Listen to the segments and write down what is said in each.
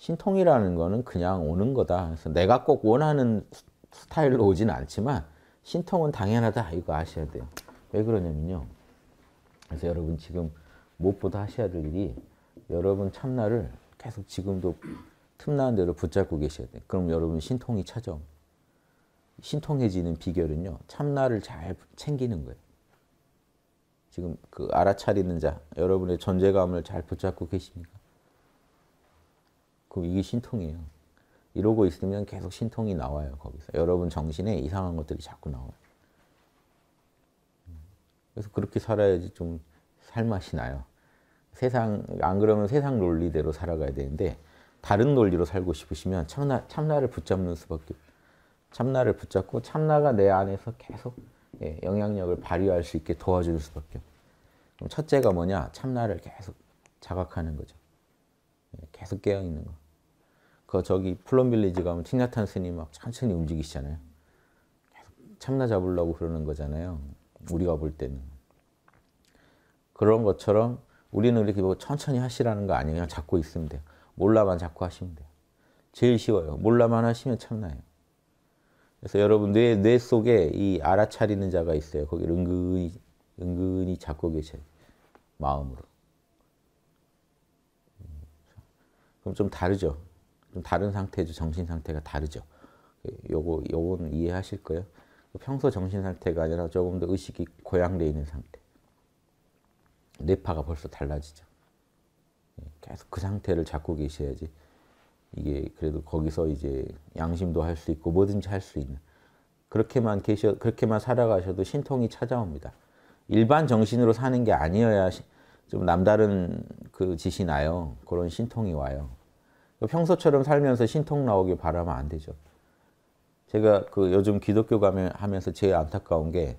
신통이라는 거는 그냥 오는 거다. 그래서 내가 꼭 원하는 스타일로 오진 않지만 신통은 당연하다. 이거 아셔야 돼요. 왜 그러냐면요. 그래서 여러분 지금 무엇보다 하셔야 될 일이 여러분 참나를 계속 지금도 틈나는 대로 붙잡고 계셔야 돼요. 그럼 여러분 신통이 찾아옵 신통해지는 비결은요. 참나를 잘 챙기는 거예요. 지금 그 알아차리는 자, 여러분의 존재감을 잘 붙잡고 계십니까? 그럼 이게 신통이에요. 이러고 있으면 계속 신통이 나와요, 거기서. 여러분 정신에 이상한 것들이 자꾸 나와요. 그래서 그렇게 살아야지 좀 살맛이 나요. 세상, 안 그러면 세상 논리대로 살아가야 되는데, 다른 논리로 살고 싶으시면 참나, 참나를 붙잡는 수밖에 참나를 붙잡고 참나가 내 안에서 계속 예, 영향력을 발휘할 수 있게 도와줄 수밖에 첫째가 뭐냐? 참나를 계속 자각하는 거죠. 예, 계속 깨어 있는 거. 그 저기 플럼빌리지 가면 틱나탄 스님 막 천천히 움직이시잖아요. 계속 참나 잡으려고 그러는 거잖아요. 우리가 볼 때는. 그런 것처럼 우리는 이렇게 뭐 천천히 하시라는 거 아니에요. 그냥 잡고 있으면 돼요. 몰라만 잡고 하시면 돼요. 제일 쉬워요. 몰라만 하시면 참나요. 그래서 여러분 뇌, 뇌 속에 이 알아차리는 자가 있어요. 거기를 은근히, 은근히 잡고 계셔요. 마음으로. 그럼 좀 다르죠. 좀 다른 상태죠. 정신 상태가 다르죠. 요거 요건 이해하실 거예요. 평소 정신 상태가 아니라 조금 더 의식이 고양돼 있는 상태. 뇌파가 벌써 달라지죠. 예, 계속 그 상태를 잡고 계셔야지 이게 그래도 거기서 이제 양심도 할 수 있고 뭐든지 할 수 있는 그렇게만 계셔 그렇게만 살아가셔도 신통이 찾아옵니다. 일반 정신으로 사는 게 아니어야 좀 남다른 그 짓이 나요. 그런 신통이 와요. 평소처럼 살면서 신통 나오길 바라면 안 되죠. 제가 그 요즘 기독교 가면 하면서 제일 안타까운 게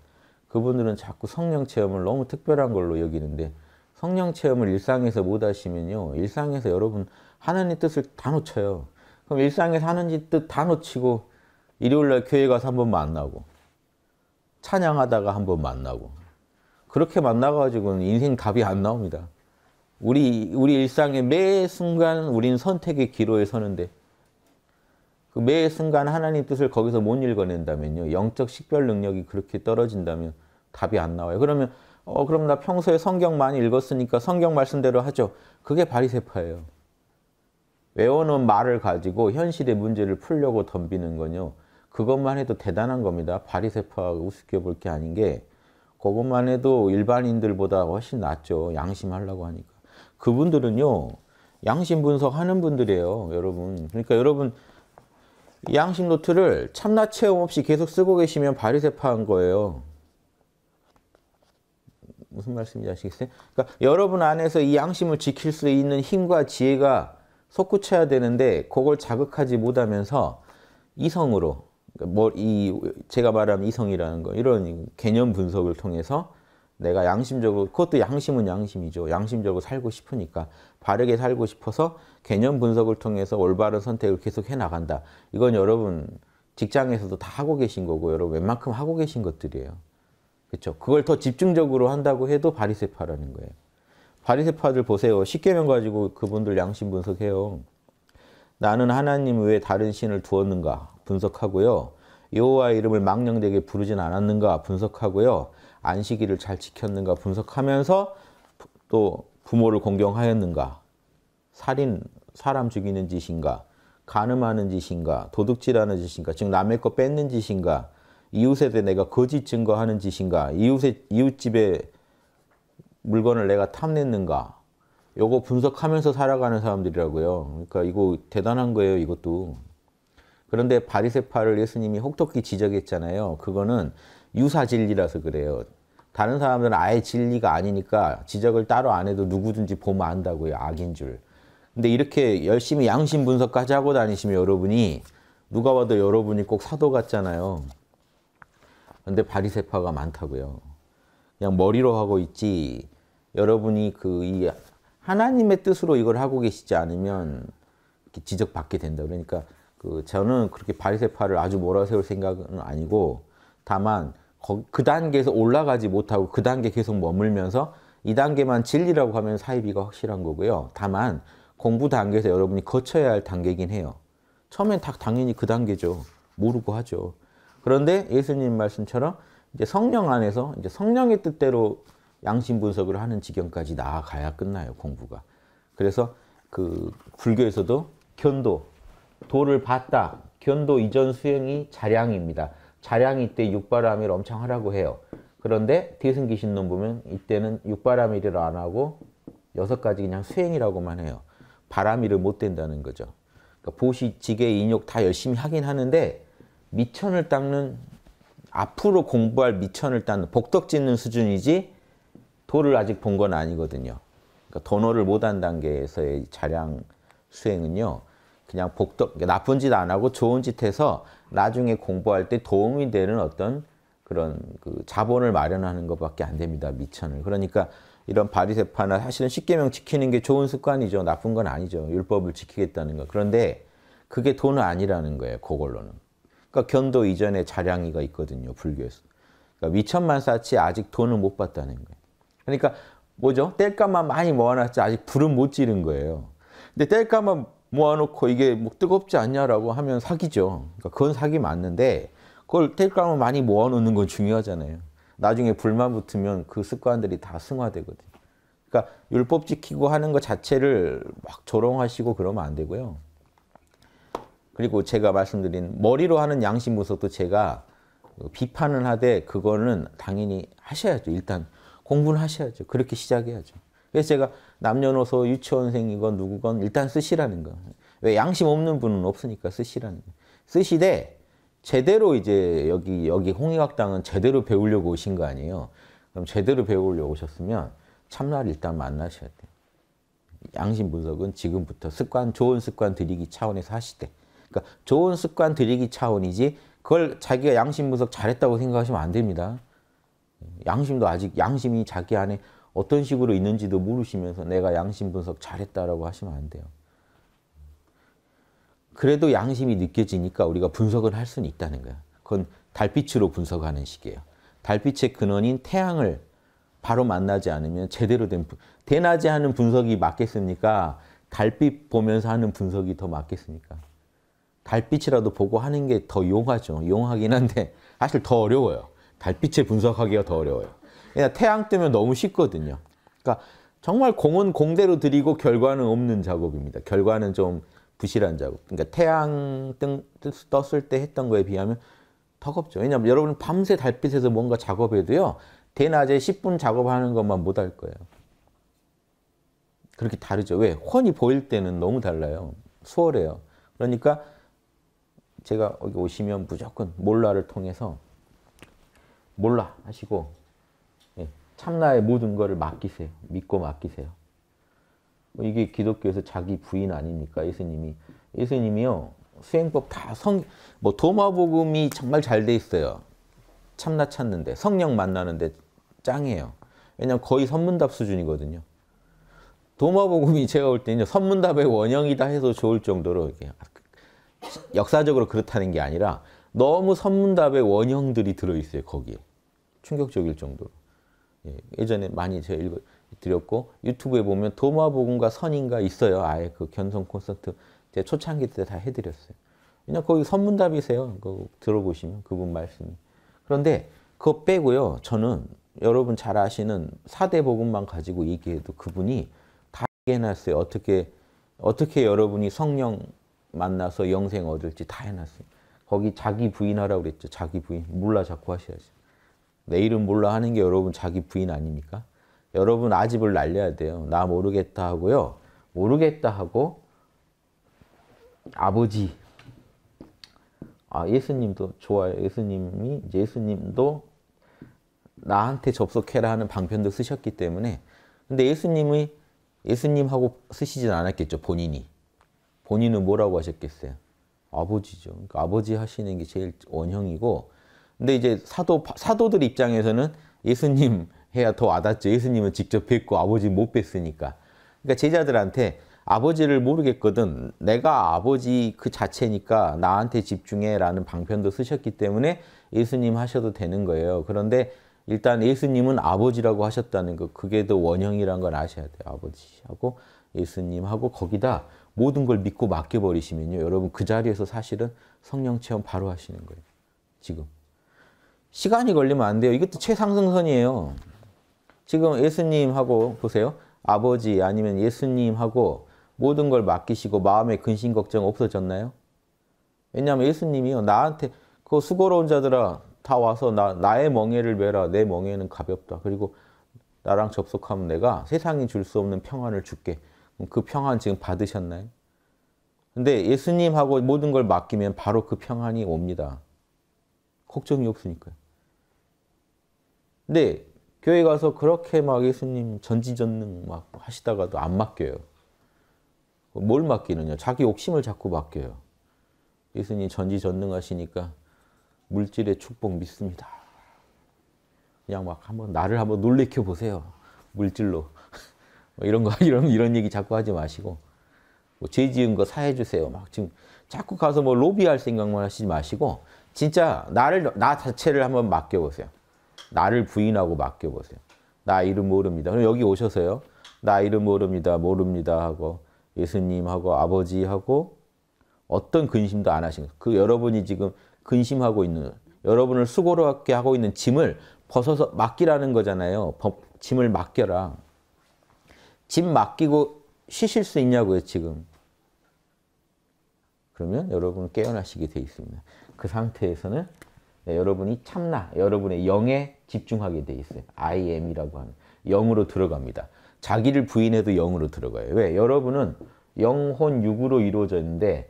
그분들은 자꾸 성령 체험을 너무 특별한 걸로 여기는데 성령 체험을 일상에서 못 하시면요. 일상에서 여러분 하나님 뜻을 다 놓쳐요. 그럼 일상에서 하는 뜻다 놓치고 일요일 날 교회 가서 한번 만나고 찬양하다가 한번 만나고 그렇게 만나가지고는 인생 답이 안 나옵니다. 우리, 우리 일상의 매 순간 우린 선택의 기로에 서는데 그 매 순간 하나님 뜻을 거기서 못 읽어낸다면요. 영적 식별 능력이 그렇게 떨어진다면 답이 안 나와요. 그러면 어 그럼 나 평소에 성경 많이 읽었으니까 성경 말씀대로 하죠. 그게 바리세파예요 외워놓은 말을 가지고 현실의 문제를 풀려고 덤비는 건요. 그것만 해도 대단한 겁니다. 바리세파 우습게 볼 게 아닌 게 그것만 해도 일반인들보다 훨씬 낫죠. 양심하려고 하니까. 그분들은요. 양심 분석하는 분들이에요. 여러분. 그러니까 여러분 양심 노트를 참나 체험 없이 계속 쓰고 계시면 바리새파한 거예요. 무슨 말씀인지 아시겠어요? 그러니까 여러분 안에서 이 양심을 지킬 수 있는 힘과 지혜가 솟구쳐야 되는데 그걸 자극하지 못하면서 이성으로 그러니까 뭐이 제가 말하는 이성이라는 거 이런 개념 분석을 통해서 내가 양심적으로 그것도 양심은 양심이죠. 양심적으로 살고 싶으니까 바르게 살고 싶어서 개념 분석을 통해서 올바른 선택을 계속 해 나간다. 이건 여러분 직장에서도 다 하고 계신 거고 여러분 웬만큼 하고 계신 것들이에요. 그렇죠? 그걸 더 집중적으로 한다고 해도 바리새파라는 거예요. 바리새파들 보세요. 십계명 가지고 그분들 양심 분석해요. 나는 하나님 외에 다른 신을 두었는가? 분석하고요. 여호와 이름을 망령되게 부르진 않았는가 분석하고요. 안식일을 잘 지켰는가 분석하면서 또 부모를 공경하였는가 살인 사람 죽이는 짓인가 가늠하는 짓인가 도둑질하는 짓인가 즉 남의 거 뺏는 짓인가 이웃에 대해 내가 거짓 증거하는 짓인가 이웃의 이웃집에 물건을 내가 탐냈는가 요거 분석하면서 살아가는 사람들이라고요. 그러니까 이거 대단한 거예요. 이것도. 그런데 바리세파를 예수님이 혹독히 지적했잖아요. 그거는 유사 진리라서 그래요. 다른 사람들은 아예 진리가 아니니까 지적을 따로 안 해도 누구든지 보면 안다고요. 악인 줄. 근데 이렇게 열심히 양심 분석까지 하고 다니시면 여러분이 누가 봐도 여러분이 꼭 사도 같잖아요. 근데 바리세파가 많다고요. 그냥 머리로 하고 있지. 여러분이 그 이 하나님의 뜻으로 이걸 하고 계시지 않으면 지적받게 된다. 그러니까 그 저는 그렇게 바리새파를 아주 몰아세울 생각은 아니고 다만 그 단계에서 올라가지 못하고 그 단계 계속 머물면서 이 단계만 진리라고 하면 사이비가 확실한 거고요. 다만 공부 단계에서 여러분이 거쳐야 할 단계긴 해요. 처음엔 다 당연히 그 단계죠. 모르고 하죠. 그런데 예수님 말씀처럼 이제 성령 안에서 이제 성령의 뜻대로 양심 분석을 하는 지경까지 나아가야 끝나요 공부가. 그래서 그 불교에서도 견도 돌을 봤다. 견도 이전 수행이 자량입니다. 자량이 이때육바라밀 엄청 하라고 해요. 그런데 대승기신론 보면 이때는 육바람일을 안 하고 여섯 가지 그냥 수행이라고만 해요. 바람일을 못 된다는 거죠. 그러니까 보시, 지게, 인욕 다 열심히 하긴 하는데 미천을 닦는 앞으로 공부할 미천을 닦는 복덕 짓는 수준이지 도를 아직 본 건 아니거든요. 그러니까 도노를 못 한 단계에서의 자량 수행은요. 그냥 복덕 그러니까 나쁜 짓 안 하고 좋은 짓 해서 나중에 공부할 때 도움이 되는 어떤 그런 그 자본을 마련하는 것밖에 안 됩니다. 미천을. 그러니까 이런 바리세파나 사실은 십계명 지키는 게 좋은 습관이죠. 나쁜 건 아니죠. 율법을 지키겠다는 거. 그런데 그게 돈은 아니라는 거예요. 그걸로는. 그러니까 견도 이전에 자량이가 있거든요. 불교에서. 그러니까 위천만 사치 아직 돈을 못 받다는 거예요. 그러니까 뭐죠? 뗄감만 많이 모아놨지 아직 불은 못 지른 거예요. 근데 뗄감만 모아놓고 이게 뭐 뜨겁지 않냐라고 하면 사기죠. 그러니까 그건 사기 맞는데 그걸 테이크아웃 많이 모아놓는 건 중요하잖아요. 나중에 불만 붙으면 그 습관들이 다 승화되거든요. 그러니까 율법 지키고 하는 것 자체를 막 조롱하시고 그러면 안 되고요. 그리고 제가 말씀드린 머리로 하는 양심 분석도 제가 비판을 하되 그거는 당연히 하셔야죠. 일단 공부는 하셔야죠. 그렇게 시작해야죠. 그래서 제가 남녀노소 유치원생이건 누구건 일단 쓰시라는 거. 왜 양심 없는 분은 없으니까 쓰시라는 거. 쓰시되 제대로 이제 여기 여기 홍익학당은 제대로 배우려고 오신 거 아니에요. 그럼 제대로 배우려고 오셨으면 참나를 일단 만나셔야 돼요. 양심 분석은 지금부터 습관 좋은 습관 들이기 차원에서 하시되 그러니까 좋은 습관 들이기 차원이지 그걸 자기가 양심 분석 잘했다고 생각하시면 안 됩니다. 양심도 아직 양심이 자기 안에 어떤 식으로 있는지도 모르시면서 내가 양심 분석 잘했다라고 하시면 안 돼요. 그래도 양심이 느껴지니까 우리가 분석을 할 수는 있다는 거야. 그건 달빛으로 분석하는 식이에요. 달빛의 근원인 태양을 바로 만나지 않으면 제대로 된 대낮에 하는 분석이 맞겠습니까? 달빛 보면서 하는 분석이 더 맞겠습니까? 달빛이라도 보고 하는 게 더 용하죠. 용하긴 한데 사실 더 어려워요. 달빛에 분석하기가 더 어려워요. 왜냐 태양 뜨면 너무 쉽거든요. 그러니까 정말 공은 공대로 들이고 결과는 없는 작업입니다. 결과는 좀 부실한 작업. 그러니까 태양 뜬, 떴을 때 했던 거에 비하면 턱없죠. 왜냐하면 여러분 밤새 달빛에서 뭔가 작업해도요. 대낮에 10분 작업하는 것만 못할 거예요. 그렇게 다르죠. 왜? 훤히 보일 때는 너무 달라요. 수월해요. 그러니까 제가 여기 오시면 무조건 몰라를 통해서 몰라 하시고 참나의 모든 것을 맡기세요. 믿고 맡기세요. 뭐 이게 기독교에서 자기 부인 아닙니까? 예수님이. 예수님이요. 수행법 다 성, 뭐 도마복음이 정말 잘 돼 있어요. 참나 찾는데, 성령 만나는데 짱이에요. 왜냐면 거의 선문답 수준이거든요. 도마복음이 제가 볼 때는 선문답의 원형이다 해서 좋을 정도로 이게 역사적으로 그렇다는 게 아니라 너무 선문답의 원형들이 들어있어요, 거기에. 충격적일 정도로. 예, 전에 많이 제가 읽어 드렸고 유튜브에 보면 도마복음과 선인가 있어요. 아예 그 견성 콘서트 제 초창기 때 다 해드렸어요. 그냥 거기 선문답이세요. 그 들어보시면 그분 말씀이. 그런데 그거 빼고요. 저는 여러분 잘 아시는 4대 복음만 가지고 얘기해도 그분이 다 해놨어요. 어떻게 어떻게 여러분이 성령 만나서 영생 얻을지 다 해놨어요. 거기 자기 부인하라고 그랬죠. 자기 부인. 몰라 자꾸 하셔야지. 내일은 몰라 하는 게 여러분 자기 부인 아닙니까? 여러분 아집을 날려야 돼요. 나 모르겠다 하고요. 모르겠다 하고 아버지 아 예수님도 좋아요. 예수님이 예수님도 나한테 접속해라 하는 방편도 쓰셨기 때문에 근데 예수님이 예수님하고 쓰시진 않았겠죠. 본인이. 본인은 뭐라고 하셨겠어요? 아버지죠. 그러니까 아버지 하시는 게 제일 원형이고 근데 이제 사도 사도들 입장에서는 예수님 해야 더 와닿죠. 예수님은 직접 뵙고 아버지 못 뵀으니까. 그러니까 제자들한테 아버지를 모르겠거든. 내가 아버지 그 자체니까 나한테 집중해라는 방편도 쓰셨기 때문에 예수님 하셔도 되는 거예요. 그런데 일단 예수님은 아버지라고 하셨다는 거 그게 더 원형이란 걸 아셔야 돼요. 아버지하고 예수님하고 거기다 모든 걸 믿고 맡겨버리시면요. 여러분 그 자리에서 사실은 성령 체험 바로 하시는 거예요. 지금. 시간이 걸리면 안 돼요. 이것도 최상승선이에요. 지금 예수님하고 보세요. 아버지 아니면 예수님하고 모든 걸 맡기시고 마음의 근심 걱정 없어졌나요? 왜냐하면 예수님이요. 나한테 그 수고로운 자들아 다 와서 나, 나의 멍에를 메라. 내 멍에는 가볍다. 그리고 나랑 접속하면 내가 세상이 줄 수 없는 평안을 줄게. 그 평안 지금 받으셨나요? 근데 예수님하고 모든 걸 맡기면 바로 그 평안이 옵니다. 걱정이 없으니까요. 근데 교회 가서 그렇게 막 예수님 전지전능 막 하시다가도 안 맡겨요. 뭘 맡기느냐? 자기 욕심을 자꾸 맡겨요. 예수님 전지전능하시니까 물질의 축복 믿습니다. 그냥 막 한번 나를 한번 놀래켜 보세요. 물질로 뭐 이런 거 이런 이런 얘기 자꾸 하지 마시고 뭐죄 지은 거 사해 주세요. 막 지금 자꾸 가서 뭐 로비할 생각만 하시지 마시고 진짜 나를 나 자체를 한번 맡겨 보세요. 나를 부인하고 맡겨보세요. 나 이름 모릅니다. 그럼 여기 오셔서요. 나 이름 모릅니다. 모릅니다 하고 예수님하고 아버지하고 어떤 근심도 안 하신 그 여러분이 지금 근심하고 있는 여러분을 수고롭게 하고 있는 짐을 벗어서 맡기라는 거잖아요. 짐을 맡겨라. 짐 맡기고 쉬실 수 있냐고요, 지금. 그러면 여러분은 깨어나시게 돼 있습니다. 그 상태에서는 네, 여러분이 참나, 여러분의 영에 집중하게 돼 있어요. I am이라고 하는 영으로 들어갑니다. 자기를 부인해도 영으로 들어가요. 왜? 여러분은 영혼 육으로 이루어져 있는데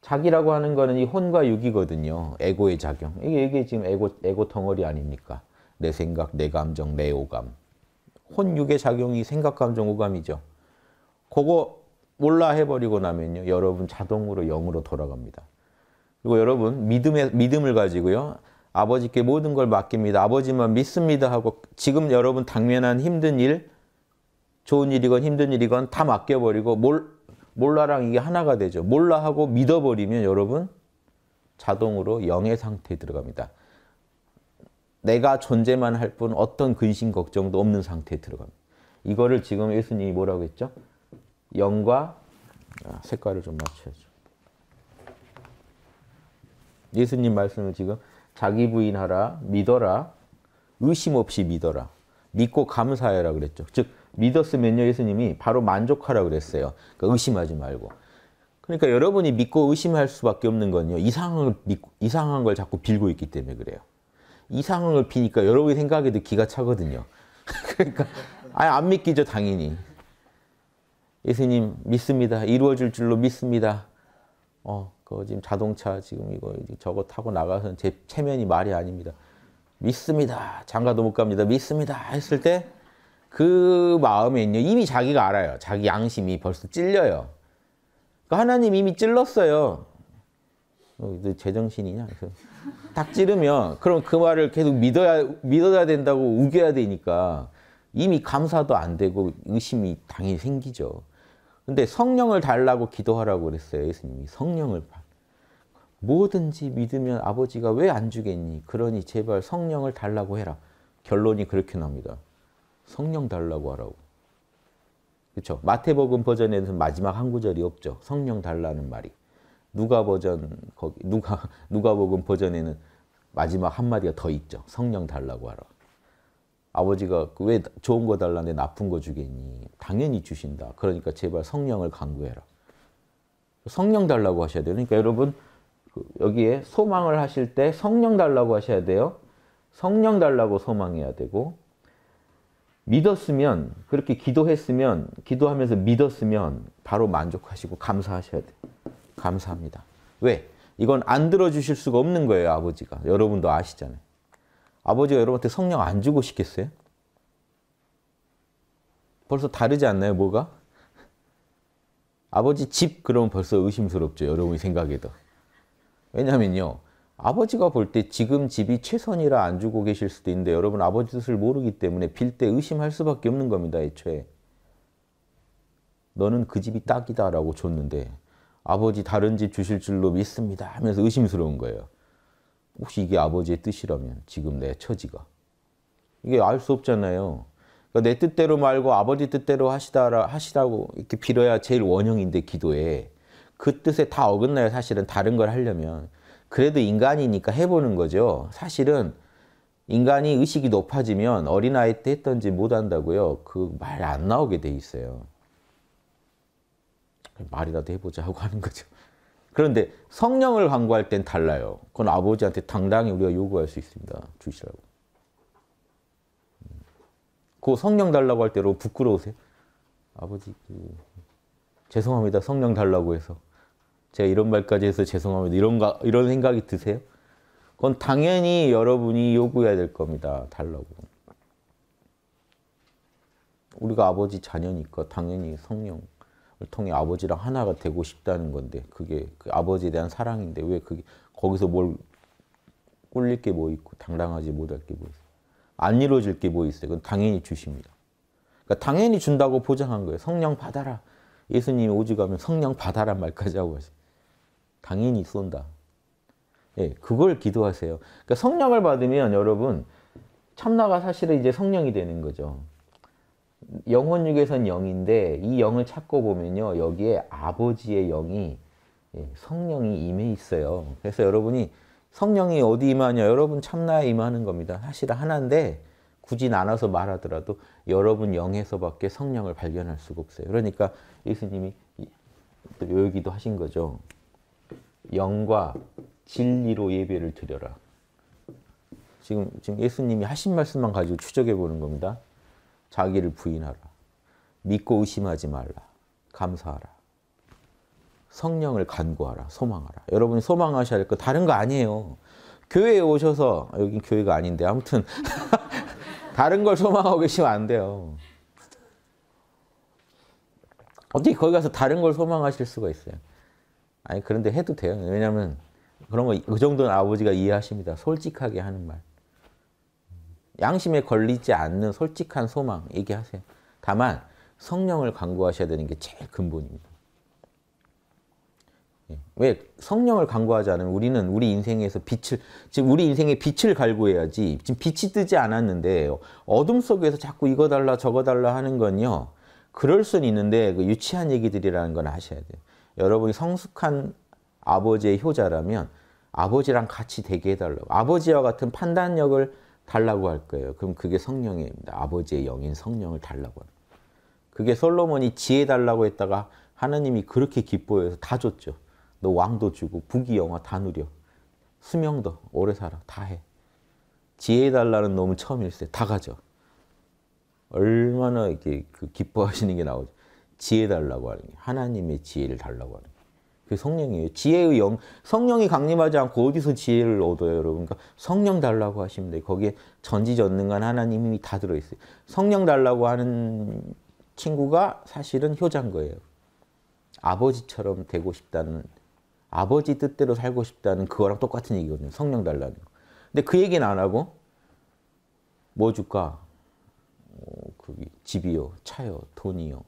자기라고 하는 거는 이 혼과 육이거든요. 에고의 작용. 이게, 이게 지금 에고, 에고 덩어리 아닙니까? 내 생각, 내 감정, 내 오감. 혼 육의 작용이 생각, 감정, 오감이죠. 그거 몰라 해버리고 나면요. 여러분 자동으로 영으로 돌아갑니다. 그리고 여러분 믿음에 믿음을 가지고요. 아버지께 모든 걸 맡깁니다. 아버지만 믿습니다 하고 지금 여러분 당면한 힘든 일, 좋은 일이건 힘든 일이건 다 맡겨버리고 몰, 몰라랑 이게 하나가 되죠. 몰라 하고 믿어버리면 여러분 자동으로 영의 상태에 들어갑니다. 내가 존재만 할 뿐 어떤 근심 걱정도 없는 상태에 들어갑니다. 이거를 지금 예수님이 뭐라고 했죠? 영과 아, 색깔을 좀 맞춰야죠. 예수님 말씀을 지금 자기 부인하라, 믿어라, 의심 없이 믿어라, 믿고 감사해라 그랬죠. 즉 믿었으면요 예수님이 바로 만족하라 그랬어요. 그러니까 의심하지 말고. 그러니까 여러분이 믿고 의심할 수밖에 없는 건요 이상한 걸 이상한 걸 자꾸 빌고 있기 때문에 그래요. 이상한 걸 비니까 여러분이 생각에도 기가 차거든요. 그러니까 아예 안 믿기죠 당연히. 예수님 믿습니다. 이루어질 줄로 믿습니다. 어, 그 지금 자동차 지금 이거 저거 타고 나가서는 제 체면이 말이 아닙니다. 믿습니다. 장가도 못 갑니다. 믿습니다. 했을 때 그 마음에 있는 이미 자기가 알아요. 자기 양심이 벌써 찔려요. 그러니까 하나님 이미 찔렀어요. 너 어, 제정신이냐? 그래서 딱 찌르면 그럼 그 말을 계속 믿어야 믿어야 된다고 우겨야 되니까 이미 감사도 안 되고 의심이 당연히 생기죠. 근데 성령을 달라고 기도하라고 그랬어요. 예수님이 성령을 뭐든지 믿으면 아버지가 왜 안 주겠니? 그러니 제발 성령을 달라고 해라. 결론이 그렇게 납니다. 성령 달라고 하라고. 그렇죠? 마태복음 버전에는 마지막 한 구절이 없죠. 성령 달라는 말이. 누가 버전 거기 누가 누가복음 버전에는 마지막 한 마디가 더 있죠. 성령 달라고 하라. 아버지가 그 왜 좋은 거 달라는데 나쁜 거 주겠니? 당연히 주신다. 그러니까 제발 성령을 간구해라. 성령 달라고 하셔야 돼요. 그러니까 여러분 여기에 소망을 하실 때 성령 달라고 하셔야 돼요. 성령 달라고 소망해야 되고 믿었으면 그렇게 기도했으면 기도하면서 믿었으면 바로 만족하시고 감사하셔야 돼요. 감사합니다. 왜? 이건 안 들어주실 수가 없는 거예요. 아버지가. 여러분도 아시잖아요. 아버지가 여러분한테 성령 안 주고 싶겠어요? 벌써 다르지 않나요? 뭐가? 아버지 집 그러면 벌써 의심스럽죠. 여러분이 생각에도. 왜냐면요. 아버지가 볼 때 지금 집이 최선이라 안 주고 계실 수도 있는데 여러분 아버지 뜻을 모르기 때문에 빌 때 의심할 수밖에 없는 겁니다. 애초에. 너는 그 집이 딱이다 라고 줬는데 아버지 다른 집 주실 줄로 믿습니다 하면서 의심스러운 거예요. 혹시 이게 아버지의 뜻이라면 지금 내 처지가. 이게 알 수 없잖아요. 그러니까 내 뜻대로 말고 아버지 뜻대로 하시다 하시라고 이렇게 빌어야 제일 원형인데 기도에 그 뜻에 다 어긋나요. 사실은 다른 걸 하려면. 그래도 인간이니까 해보는 거죠. 사실은 인간이 의식이 높아지면 어린아이 때 했던지 못한다고요. 그 말 안 나오게 돼 있어요. 말이라도 해보자 하고 하는 거죠. 그런데 성령을 광고할 땐 달라요. 그건 아버지한테 당당히 우리가 요구할 수 있습니다. 주시라고. 음. 그 성령 달라고 할 때로 부끄러우세요? 아버지, 그... 죄송합니다. 성령 달라고 해서. 제가 이런 말까지 해서 죄송합니다. 이런, 가, 이런 생각이 드세요? 그건 당연히 여러분이 요구해야 될 겁니다. 달라고. 우리가 아버지 자녀니까 당연히 성령을 통해 아버지랑 하나가 되고 싶다는 건데 그게 그 아버지에 대한 사랑인데 왜 그게 거기서 뭘 꿀릴 게 뭐 있고 당당하지 못할 게 뭐 있어요. 안 이루어질 게 뭐 있어요. 그건 당연히 주십니다. 그러니까 당연히 준다고 보장한 거예요. 성령 받아라. 예수님이 오직하면 성령 받아란 말까지 하고 하세요. 당연히 쏜다. 예, 그걸 기도하세요. 그러니까 성령을 받으면 여러분 참나가 사실은 이제 성령이 되는 거죠. 영혼육에선 영인데 이 영을 찾고 보면요. 여기에 아버지의 영이 예, 성령이 임해 있어요. 그래서 여러분이 성령이 어디 임하냐? 여러분 참나에 임하는 겁니다. 사실 하나인데 굳이 나눠서 말하더라도 여러분 영에서밖에 성령을 발견할 수가 없어요. 그러니까 예수님이 또 요기도 하신 거죠. 영과 진리로 예배를 드려라. 지금 지금 예수님이 하신 말씀만 가지고 추적해 보는 겁니다. 자기를 부인하라. 믿고 의심하지 말라. 감사하라. 성령을 간구하라. 소망하라. 여러분이 소망하셔야 할거 다른 거 아니에요. 교회에 오셔서 여기 교회가 아닌데 아무튼 다른 걸 소망하고 계시면 안 돼요. 어떻게 거기 가서 다른 걸 소망하실 수가 있어요? 아니 그런데 해도 돼요. 왜냐하면 그런 거 그 정도는 아버지가 이해하십니다. 솔직하게 하는 말. 양심에 걸리지 않는 솔직한 소망 얘기하세요. 다만 성령을 간구하셔야 되는 게 제일 근본입니다. 예. 왜 성령을 간구하지 않으면 우리는 우리 인생에서 빛을 지금 우리 인생에 빛을 갈구해야지 지금 빛이 뜨지 않았는데 어둠 속에서 자꾸 이거 달라 저거 달라 하는 건요 그럴 순 있는데 그 유치한 얘기들이라는 건 아셔야 돼요. 여러분이 성숙한 아버지의 효자라면 아버지랑 같이 되게 해달라고. 아버지와 같은 판단력을 달라고 할 거예요. 그럼 그게 성령입니다. 아버지의 영인 성령을 달라고 합니 그게 솔로몬이 지혜 달라고 했다가 하나님이 그렇게 기뻐해서 다 줬죠. 너 왕도 주고 부귀 영화 다 누려. 수명도 오래 살아 다 해. 지혜 달라는 놈은 처음일세 다 가져. 얼마나 이렇게 그 기뻐하시는 게 나오죠. 지혜 달라고 하는 게 하나님의 지혜를 달라고 하는 그 성령이에요. 지혜의 영, 성령이 강림하지 않고 어디서 지혜를 얻어요, 여러분? 그러니까 성령 달라고 하시면 돼 거기에 전지전능한 하나님이 다 들어있어요. 성령 달라고 하는 친구가 사실은 효자인 거예요. 아버지처럼 되고 싶다는, 아버지 뜻대로 살고 싶다는 그거랑 똑같은 얘기거든요. 성령 달라는 거. 근데 그 얘기는 안 하고, 뭐 줄까? 어, 그 집이요, 차요, 돈이요,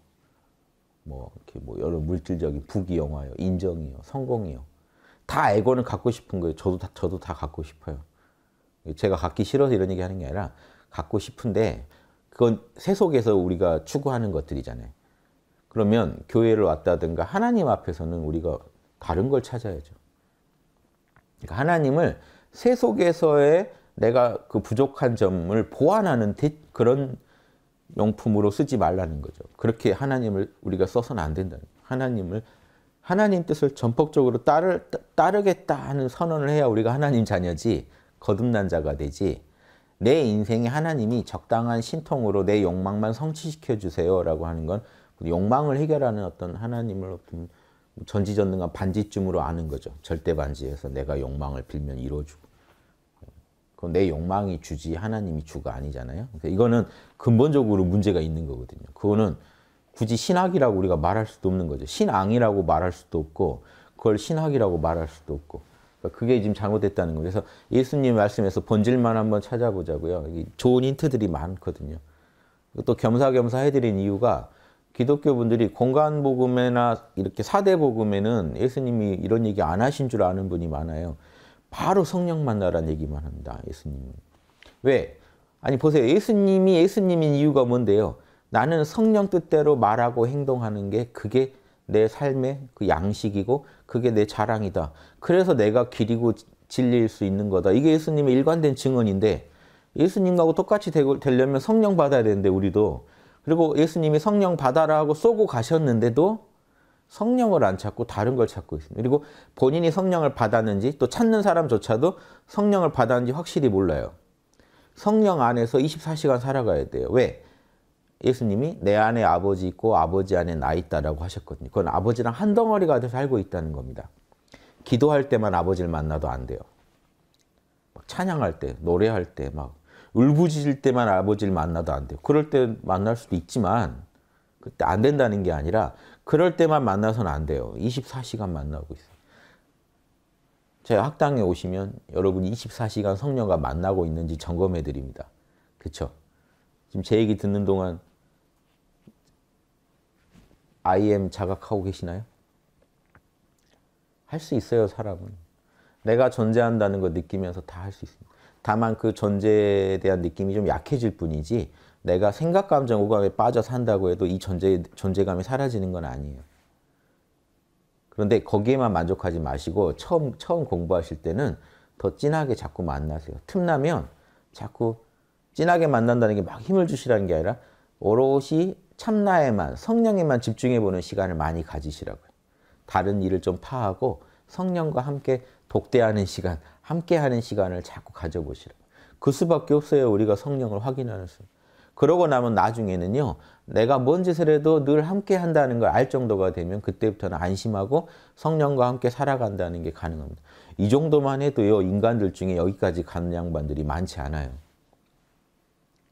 뭐 이렇게 뭐 여러 물질적인 부귀영화요, 인정이요, 성공이요. 다 에고는 갖고 싶은 거예요. 저도 다 저도 다 갖고 싶어요. 제가 갖기 싫어서 이런 얘기 하는 게 아니라 갖고 싶은데 그건 세속에서 우리가 추구하는 것들이잖아요. 그러면 교회를 왔다든가 하나님 앞에서는 우리가 다른 걸 찾아야죠. 그러니까 하나님을 세속에서의 내가 그 부족한 점을 보완하는 그런 용품으로 쓰지 말라는 거죠. 그렇게 하나님을 우리가 써서는 안된다 하나님을 하나님 뜻을 전폭적으로 따를, 따르겠다 하는 선언을 해야 우리가 하나님 자녀지 거듭난 자가 되지 내 인생에 하나님이 적당한 신통으로 내 욕망만 성취시켜 주세요라고 하는 건 그 욕망을 해결하는 어떤 하나님을 전지전능한 반지쯤으로 아는 거죠. 절대 반지에서 내가 욕망을 빌면 이루어주고 그건 내 욕망이 주지 하나님이 주가 아니잖아요. 그러니까 이거는 근본적으로 문제가 있는 거거든요. 그거는 굳이 신학이라고 우리가 말할 수도 없는 거죠. 신앙이라고 말할 수도 없고 그걸 신학이라고 말할 수도 없고 그러니까 그게 지금 잘못됐다는 거예요. 그래서 예수님 말씀에서 본질만 한번 찾아보자고요. 좋은 힌트들이 많거든요. 또 겸사겸사 해드린 이유가 기독교 분들이 공간 복음에나 이렇게 사대 복음에는 예수님이 이런 얘기 안 하신 줄 아는 분이 많아요. 바로 성령 만나라는 얘기만 합니다. 예수님은. 왜? 아니 보세요. 예수님이 예수님인 이유가 뭔데요? 나는 성령 뜻대로 말하고 행동하는 게 그게 내 삶의 그 양식이고 그게 내 자랑이다. 그래서 내가 길이고 진리일 수 있는 거다. 이게 예수님의 일관된 증언인데 예수님하고 똑같이 되려면 성령 받아야 되는데 우리도 그리고 예수님이 성령 받아라고 쏘고 가셨는데도 성령을 안 찾고 다른 걸 찾고 있습니다. 그리고 본인이 성령을 받았는지 또 찾는 사람조차도 성령을 받았는지 확실히 몰라요. 성령 안에서 24시간 살아가야 돼요. 왜? 예수님이 내 안에 아버지 있고 아버지 안에 나 있다라고 하셨거든요. 그건 아버지랑 한 덩어리가 돼서 살고 있다는 겁니다. 기도할 때만 아버지를 만나도 안 돼요. 찬양할 때, 노래할 때, 막 울부짖을 때만 아버지를 만나도 안 돼요. 그럴 때 만날 수도 있지만 그때 안 된다는 게 아니라 그럴 때만 만나서는 안 돼요. 24시간 만나고 있어요. 제 학당에 오시면 여러분 24시간 성령과 만나고 있는지 점검해 드립니다. 그쵸? 지금 제 얘기 듣는 동안 I m 자각하고 계시나요? 할 수 있어요, 사람은. 내가 존재한다는 걸 느끼면서 다 할 수 있습니다. 다만 그 존재에 대한 느낌이 좀 약해질 뿐이지 내가 생각, 감정, 오감에 빠져 산다고 해도 이 존재, 존재감이 사라지는 건 아니에요. 그런데 거기에만 만족하지 마시고 처음, 처음 공부하실 때는 더 진하게 자꾸 만나세요. 틈나면 자꾸 진하게 만난다는 게 막 힘을 주시라는 게 아니라 오롯이 참나에만, 성령에만 집중해보는 시간을 많이 가지시라고요. 다른 일을 좀 파하고 성령과 함께 독대하는 시간, 함께하는 시간을 자꾸 가져보시라고. 그 수밖에 없어요. 우리가 성령을 확인하는 수. 그러고 나면 나중에는요. 내가 뭔 짓을 해도 늘 함께 한다는 걸 알 정도가 되면 그때부터는 안심하고 성령과 함께 살아간다는 게 가능합니다. 이 정도만 해도요. 인간들 중에 여기까지 가는 양반들이 많지 않아요.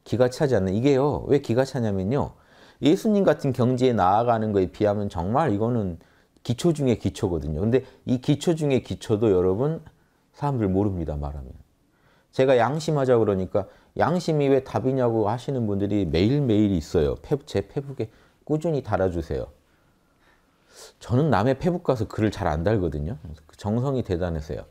기가 차지 않는 이게요. 왜 기가 차냐면요. 예수님 같은 경지에 나아가는 거에 비하면 정말 이거는 기초 중에 기초거든요. 근데 이 기초 중에 기초도 여러분 사람들 모릅니다. 말하면. 제가 양심하자 그러니까 양심이 왜 답이냐고 하시는 분들이 매일매일 있어요. 페북, 제 페북에 꾸준히 달아주세요. 저는 남의 페북 가서 글을 잘 안 달거든요. 그 정성이 대단해서요.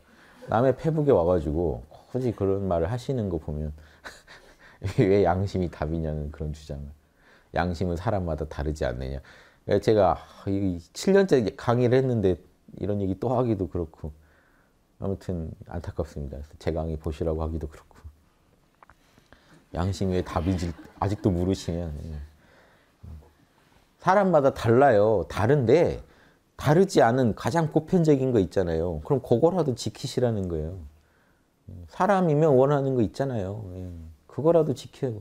남의 페북에 와가지고 굳이 그런 말을 하시는 거 보면 왜 양심이 답이냐는 그런 주장을. 양심은 사람마다 다르지 않느냐. 그러니까 제가 7년째 강의를 했는데 이런 얘기 또 하기도 그렇고 아무튼 안타깝습니다. 제 강의 보시라고 하기도 그렇고. 양심 왜 답인지 아직도 모르시면 사람마다 달라요. 다른데 다르지 않은 가장 보편적인 거 있잖아요. 그럼 그거라도 지키시라는 거예요. 사람이면 원하는 거 있잖아요. 예. 그거라도 지키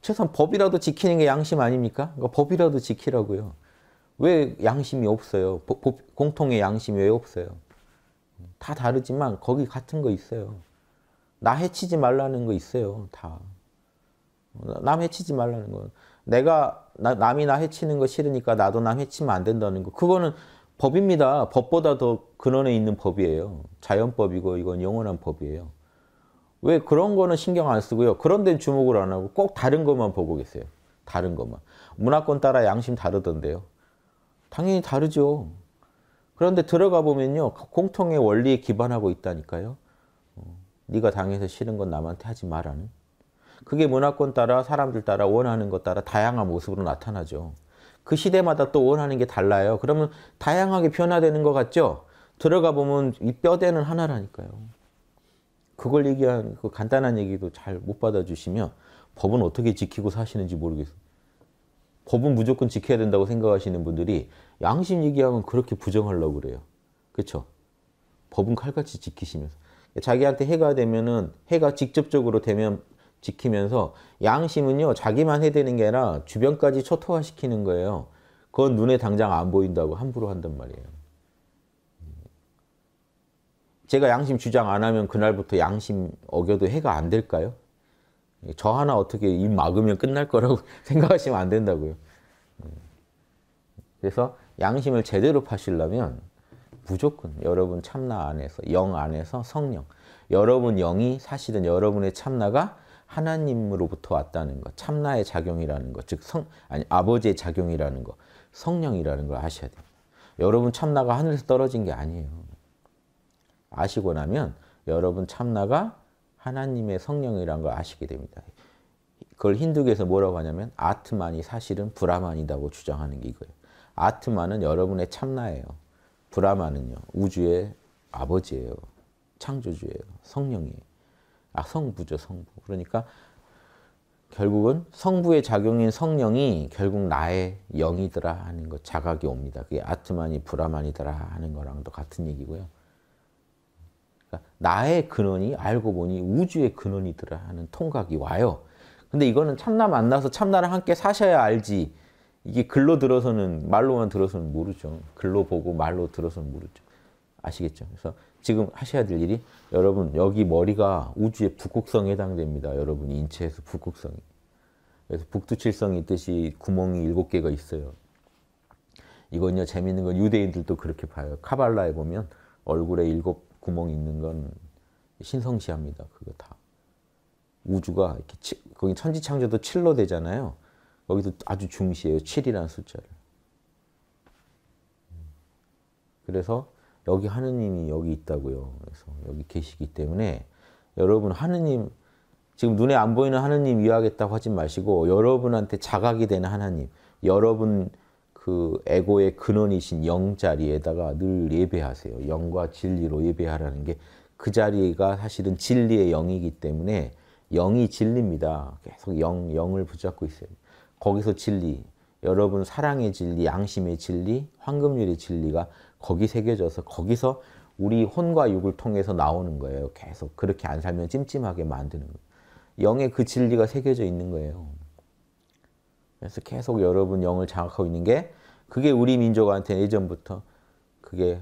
최소한 법이라도 지키는 게 양심 아닙니까? 그러니까 법이라도 지키라고요. 왜 양심이 없어요? 보, 보, 공통의 양심이 왜 없어요? 다 다르지만 거기 같은 거 있어요. 나 해치지 말라는 거 있어요. 다. 남 해치지 말라는 건. 내가 나, 남이 나 해치는 거 싫으니까 나도 남 해치면 안 된다는 거. 그거는 법입니다. 법보다 더 근원에 있는 법이에요. 자연법이고 이건 영원한 법이에요. 왜 그런 거는 신경 안 쓰고요. 그런 데는 주목을 안 하고 꼭 다른 것만 보고 계세요. 다른 것만. 문화권 따라 양심 다르던데요. 당연히 다르죠. 그런데 들어가 보면요. 공통의 원리에 기반하고 있다니까요. 어, 네가 당해서 싫은 건 남한테 하지 말라는. 그게 문화권 따라 사람들 따라 원하는 것 따라 다양한 모습으로 나타나죠. 그 시대마다 또 원하는 게 달라요. 그러면 다양하게 변화되는 것 같죠? 들어가 보면 이 뼈대는 하나라니까요. 그걸 얘기한 그 간단한 얘기도 잘 못 받아주시면 법은 어떻게 지키고 사시는지 모르겠어요. 법은 무조건 지켜야 된다고 생각하시는 분들이 양심 얘기하면 그렇게 부정하려고 그래요. 그렇죠? 법은 칼같이 지키시면서 자기한테 해가 되면은 해가 직접적으로 되면 지키면서 양심은요 자기만 해대는 게 아니라 주변까지 초토화시키는 거예요. 그건 눈에 당장 안 보인다고 함부로 한단 말이에요. 제가 양심 주장 안 하면 그날부터 양심 어겨도 해가 안 될까요? 저 하나 어떻게 입 막으면 끝날 거라고 생각하시면 안 된다고요. 그래서 양심을 제대로 파시려면 무조건 여러분 참나 안에서 영 안에서 성령 여러분 영이 사실은 여러분의 참나가 하나님으로부터 왔다는 것, 참나의 작용이라는 것, 즉 성, 아니 아버지의 작용이라는 것, 성령이라는 걸 아셔야 돼요. 여러분 참나가 하늘에서 떨어진 게 아니에요. 아시고 나면 여러분 참나가 하나님의 성령이라는 걸 아시게 됩니다. 그걸 힌두교에서 뭐라고 하냐면 아트만이 사실은 브라만이라고 주장하는 게 이거예요. 아트만은 여러분의 참나예요. 브라만은요. 우주의 아버지예요. 창조주예요. 성령이에요. 아, 성부죠, 성부. 그러니까 결국은 성부의 작용인 성령이 결국 나의 영이더라 하는 것 자각이 옵니다. 그게 아트만이 브라만이더라 하는 거랑도 같은 얘기고요. 그러니까 나의 근원이 알고 보니 우주의 근원이더라 하는 통각이 와요. 근데 이거는 참나 만나서 참나랑 함께 사셔야 알지. 이게 글로 들어서는 말로만 들어서는 모르죠. 글로 보고 말로 들어서는 모르죠. 아시겠죠? 그래서 지금 하셔야 될 일이 여러분 여기 머리가 우주의 북극성에 해당됩니다. 여러분 인체에서 북극성이. 그래서 북두칠성이 있듯이 구멍이 일곱 개가 있어요. 이건요 재밌는 건 유대인들도 그렇게 봐요. 카발라에 보면 얼굴에 일곱 구멍 있는 건 신성시합니다. 그거 다. 우주가 이렇게 치, 거기 천지창조도 7로 되잖아요. 거기도 아주 중시해요. 7이라는 숫자를. 그래서 여기 하느님이 여기 있다고요. 그래서 여기 계시기 때문에 여러분 하느님 지금 눈에 안 보이는 하느님 위하겠다고 하지 마시고 여러분한테 자각이 되는 하나님, 여러분 그 에고의 근원이신 영 자리에다가 늘 예배하세요. 영과 진리로 예배하라는 게 그 자리가 사실은 진리의 영이기 때문에 영이 진리입니다. 계속 영, 영을 붙잡고 있어요. 거기서 진리, 여러분 사랑의 진리, 양심의 진리, 황금률의 진리가 거기 새겨져서 거기서 우리 혼과 육을 통해서 나오는 거예요. 계속 그렇게 안 살면 찜찜하게 만드는 거예요. 영의 그 진리가 새겨져 있는 거예요. 그래서 계속 여러분 영을 장악하고 있는 게 그게 우리 민족한테 예전부터 그게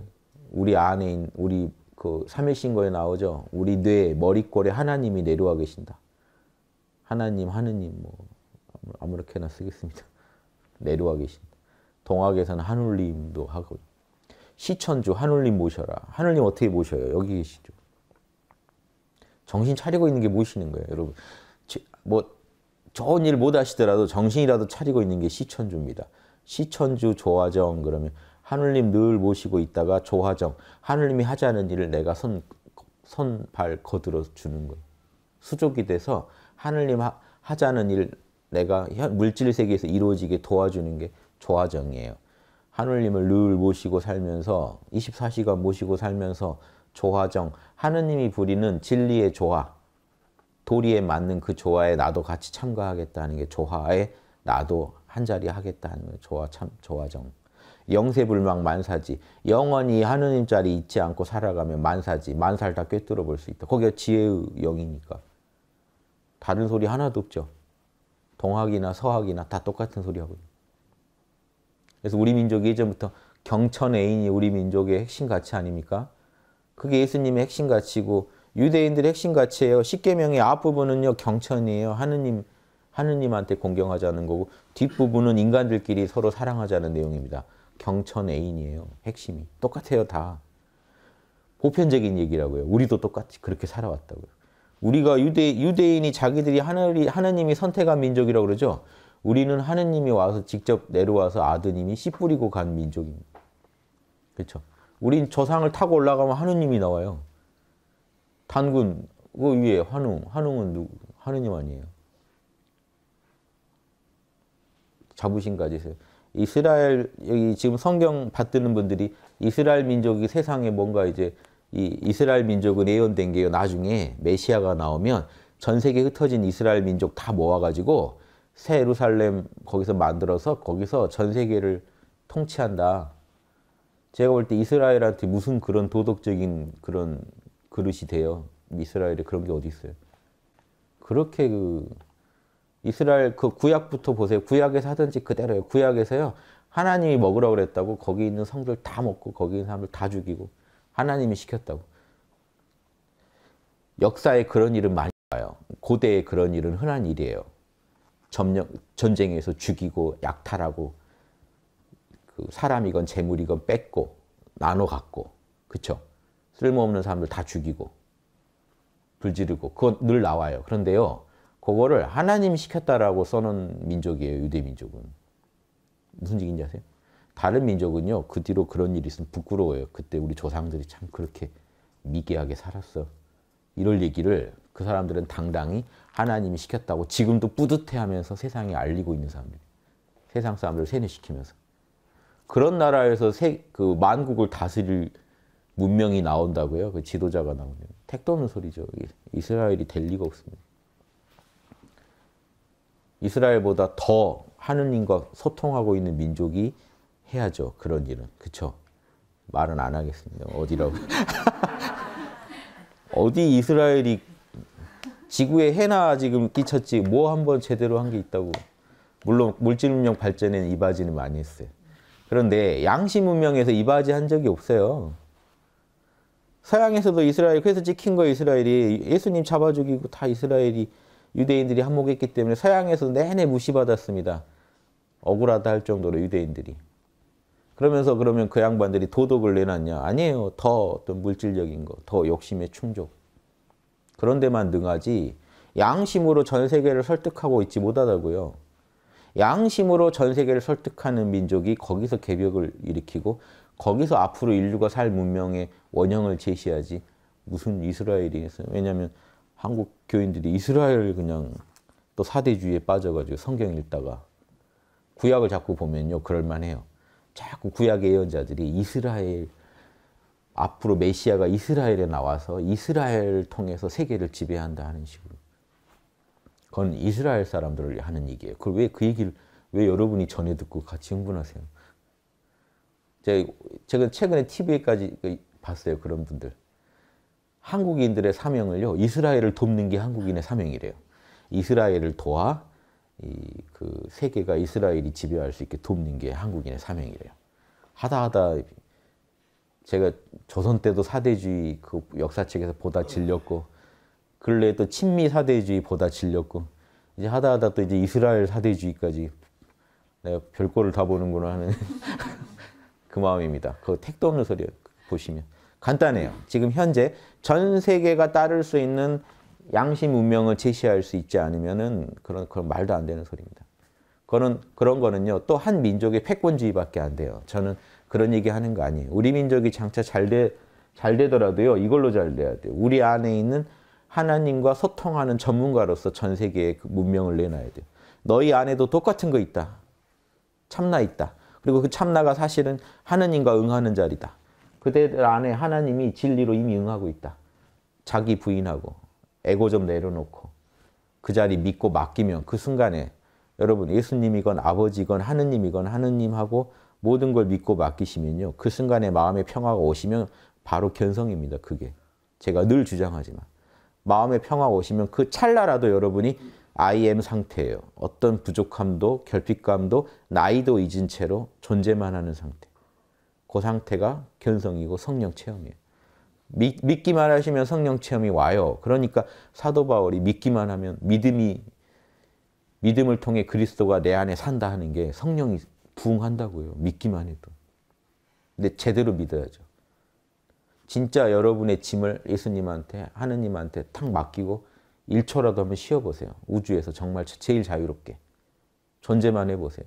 우리 안에 있는 우리 그 삼일신고에 나오죠. 우리 뇌 머리골에 하나님이 내려와 계신다. 하나님, 하느님 뭐 아무렇게나 쓰겠습니다. 내려와 계신다. 동학에서는 한울림도 하고 시천주 하늘님 모셔라. 하늘님 어떻게 모셔요? 여기 계시죠. 정신 차리고 있는 게 모시는 거예요, 여러분. 뭐 좋은 일 못 하시더라도 정신이라도 차리고 있는 게 시천주입니다. 시천주 조화정 그러면 하늘님 늘 모시고 있다가 조화정 하늘님이 하자는 일을 내가 손 손발 거들어 주는 거예요. 수족이 돼서 하늘님 하, 하자는 일 내가 물질 세계에서 이루어지게 도와주는 게 조화정이에요. 하느님을 늘 모시고 살면서 24시간 모시고 살면서 조화정 하느님이 부리는 진리의 조화 도리에 맞는 그 조화에 나도 같이 참가하겠다는 게 조화에 나도 한자리 하겠다는 거예요. 조화 참 조화정 영세불망 만사지 영원히 하느님 자리 잊지 않고 살아가면 만사지 만살 다 꿰뚫어 볼 수 있다. 거기가 지혜의 영이니까 다른 소리 하나도 없죠. 동학이나 서학이나 다 똑같은 소리 하고 있는 그래서 우리 민족이 이전부터 경천 애인이 우리 민족의 핵심 가치 아닙니까? 그게 예수님의 핵심 가치고 유대인들의 핵심 가치예요. 십계명의 앞부분은요 경천이에요. 하느님 하느님한테 공경하자는 거고 뒷부분은 인간들끼리 서로 사랑하자는 내용입니다. 경천 애인이에요. 핵심이 똑같아요 다. 보편적인 얘기라고요. 우리도 똑같이 그렇게 살아왔다고요. 우리가 유대, 유대인이 자기들이 하늘이, 하나님이 선택한 민족이라고 그러죠. 우리는 하느님이 와서 직접 내려와서 아드님이 씨 뿌리고 간 민족입니다. 그렇죠? 우린 저 상을 타고 올라가면 하느님이 나와요. 단군 그 위에 환웅, 환웅은 누구? 하느님 아니에요. 자부심 가지세요. 이스라엘 여기 지금 성경 받드는 분들이 이스라엘 민족이 세상에 뭔가 이제 이 이스라엘 민족은 예언된 게요. 나중에 메시아가 나오면 전 세계 흩어진 이스라엘 민족 다 모아가지고 새 예루살렘 거기서 만들어서 거기서 전 세계를 통치한다. 제가 볼 때 이스라엘한테 무슨 그런 도덕적인 그런 그릇이 돼요. 이스라엘에 그런 게 어디 있어요. 그렇게 그 이스라엘 그 구약부터 보세요. 구약에서 하던지 그대로예요. 구약에서요. 하나님이 먹으라고 그랬다고 거기 있는 성들 다 먹고 거기 있는 사람들 다 죽이고 하나님이 시켰다고. 역사에 그런 일은 많이 봐요. 고대에 그런 일은 흔한 일이에요. 점령 전쟁에서 죽이고 약탈하고 그 사람이건 재물이건 뺏고 나눠 갖고 그쵸? 쓸모없는 사람들 다 죽이고 불지르고 그건 늘 나와요. 그런데요. 그거를 하나님 시켰다라고 써놓은 민족이에요. 유대 민족은. 무슨 얘기인지 아세요? 다른 민족은요. 그 뒤로 그런 일이 있으면 부끄러워요. 그때 우리 조상들이 참 그렇게 미개하게 살았어. 이럴 얘기를 그 사람들은 당당히 하나님이 시켰다고 지금도 뿌듯해하면서 세상에 알리고 있는 사람들. 세상 사람들을 세뇌시키면서. 그런 나라에서 세, 그 만국을 다스릴 문명이 나온다고요? 그 지도자가 나오면. 택도 없는 소리죠. 이스라엘이 될 리가 없습니다. 이스라엘보다 더 하느님과 소통하고 있는 민족이 해야죠. 그런 일은. 그쵸? 말은 안 하겠습니다. 어디라고. 어디 이스라엘이 지구에 해나 지금 끼쳤지 뭐 한 번 제대로 한 게 있다고. 물론 물질 문명 발전에는 이바지는 많이 했어요. 그런데 양심 문명에서 이바지 한 적이 없어요. 서양에서도 이스라엘 그래서 찍힌 거 이스라엘이 예수님 잡아 죽이고 다 이스라엘이 유대인들이 한몫했기 때문에 서양에서 내내 무시받았습니다. 억울하다 할 정도로 유대인들이. 그러면서 그러면 그 양반들이 도덕을 내놨냐? 아니에요. 더 어떤 물질적인 거, 더 욕심의 충족. 그런 데만 능하지 양심으로 전 세계를 설득하고 있지 못하다고요. 양심으로 전 세계를 설득하는 민족이 거기서 개벽을 일으키고 거기서 앞으로 인류가 살 문명의 원형을 제시하지 무슨 이스라엘이겠어요? 왜냐하면 한국 교인들이 이스라엘 을 그냥 또 사대주의에 빠져가지고 성경 읽다가 구약을 자꾸 보면요 그럴만해요. 자꾸 구약의 예언자들이 이스라엘 앞으로 메시아가 이스라엘에 나와서 이스라엘 을 통해서 세계를 지배한다 하는 식으로. 그건 이스라엘 사람들을 하는 얘기예요. 그걸 왜 그 얘기를 왜 여러분이 전해 듣고 같이 흥분하세요? 제가 최근에 t v 까지 봤어요. 그런 분들. 한국인들의 사명을요. 이스라엘을 돕는 게 한국인의 사명이래요. 이스라엘을 도와 이 그 세계가 이스라엘이 지배할 수 있게 돕는 게 한국인의 사명이래요. 하다 하다 제가 조선 때도 사대주의 그 역사책에서 보다 질렸고 근래에 또 친미 사대주의 보다 질렸고 이제 하다 하다 또 이제 이스라엘 사대주의까지 내가 별꼴을 다 보는구나 하는 그 마음입니다. 그 택도 없는 소리 보시면 간단해요. 지금 현재 전 세계가 따를 수 있는 양심 운명을 제시할 수 있지 않으면은 그런 그런 말도 안 되는 소리입니다. 그런 그런 거는요 또 한 민족의 패권주의밖에 안 돼요. 저는 그런 얘기 하는 거 아니에요. 우리 민족이 장차 잘, 되, 잘 되더라도요. 이걸로 잘 돼야 돼요. 우리 안에 있는 하나님과 소통하는 전문가로서 전 세계에 그 문명을 내놔야 돼요. 너희 안에도 똑같은 거 있다. 참나 있다. 그리고 그 참나가 사실은 하느님과 응하는 자리다. 그대들 안에 하나님이 진리로 이미 응하고 있다. 자기 부인하고 에고 좀 내려놓고 그 자리 믿고 맡기면 그 순간에 여러분 예수님이건 아버지건 하느님이건 하느님하고 모든 걸 믿고 맡기시면요. 그 순간에 마음의 평화가 오시면 바로 견성입니다. 그게. 제가 늘 주장하지만. 마음의 평화가 오시면 그 찰나라도 여러분이 IM 상태예요. 어떤 부족함도 결핍감도 나이도 잊은 채로 존재만 하는 상태. 그 상태가 견성이고 성령 체험이에요. 믿, 믿기만 하시면 성령 체험이 와요. 그러니까 사도 바울이 믿기만 하면 믿음이 믿음을 통해 그리스도가 내 안에 산다 하는 게 성령이 부흥한다고요. 믿기만 해도. 근데 제대로 믿어야죠. 진짜 여러분의 짐을 예수님한테, 하느님한테 탁 맡기고 1초라도 한번 쉬어보세요. 우주에서 정말 제일 자유롭게. 존재만 해보세요.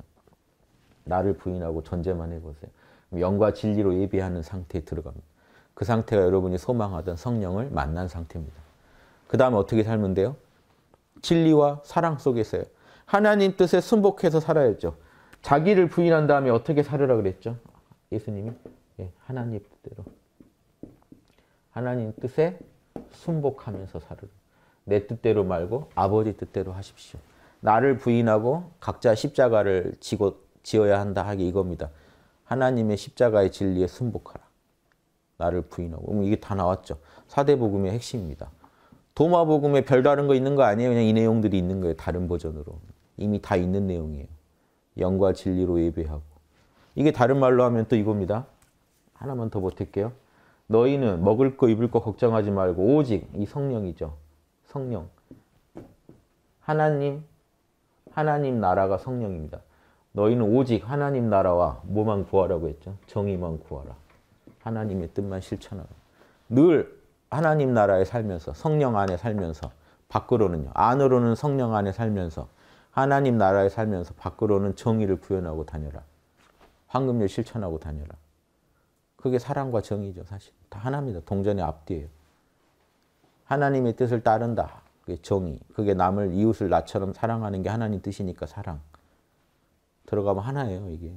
나를 부인하고 존재만 해보세요. 영과 진리로 예배하는 상태에 들어갑니다. 그 상태가 여러분이 소망하던 성령을 만난 상태입니다. 그 다음에 어떻게 살면 돼요? 진리와 사랑 속에서요. 하나님 뜻에 순복해서 살아야죠. 자기를 부인한 다음에 어떻게 살으라 그랬죠? 예수님이 예, 하나님 뜻대로 하나님 뜻에 순복하면서 살으라. 내 뜻대로 말고 아버지 뜻대로 하십시오. 나를 부인하고 각자 십자가를 지고, 지어야 한다 하기 이겁니다. 하나님의 십자가의 진리에 순복하라. 나를 부인하고. 음, 이게 다 나왔죠. 사대복음의 핵심입니다. 도마복음에 별다른 거 있는 거 아니에요? 그냥 이 내용들이 있는 거예요. 다른 버전으로. 이미 다 있는 내용이에요. 영과 진리로 예배하고 이게 다른 말로 하면 또 이겁니다. 하나만 더 보탤게요. 너희는 먹을 거 입을 거 걱정하지 말고 오직 이 성령이죠. 성령. 하나님, 하나님 나라가 성령입니다. 너희는 오직 하나님 나라와 뭐만 구하라고 했죠? 정의만 구하라. 하나님의 뜻만 실천하라. 늘 하나님 나라에 살면서 성령 안에 살면서 밖으로는요. 안으로는 성령 안에 살면서 하나님 나라에 살면서 밖으로는 정의를 구현하고 다녀라. 황금률 실천하고 다녀라. 그게 사랑과 정의죠, 사실. 다 하나입니다. 동전의 앞뒤에요 하나님의 뜻을 따른다. 그게 정의. 그게 남을 이웃을 나처럼 사랑하는 게 하나님 뜻이니까 사랑. 들어가면 하나예요, 이게.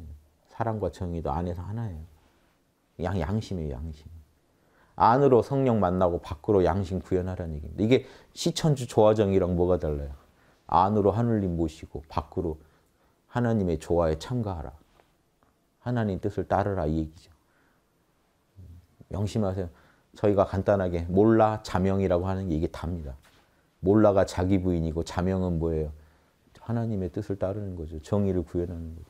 사랑과 정의도 안에서 하나예요. 양, 양심이에요, 양심. 안으로 성령 만나고 밖으로 양심 구현하라는 얘기입니다. 이게 시천주 조화정이랑 뭐가 달라요? 안으로 하늘님 모시고 밖으로 하나님의 조화에 참가하라. 하나님 뜻을 따르라 이 얘기죠. 명심하세요. 저희가 간단하게 몰라, 자명이라고 하는 게이 답니다. 몰라가 자기 부인이고 자명은 뭐예요? 하나님의 뜻을 따르는 거죠. 정의를 구현하는 거죠.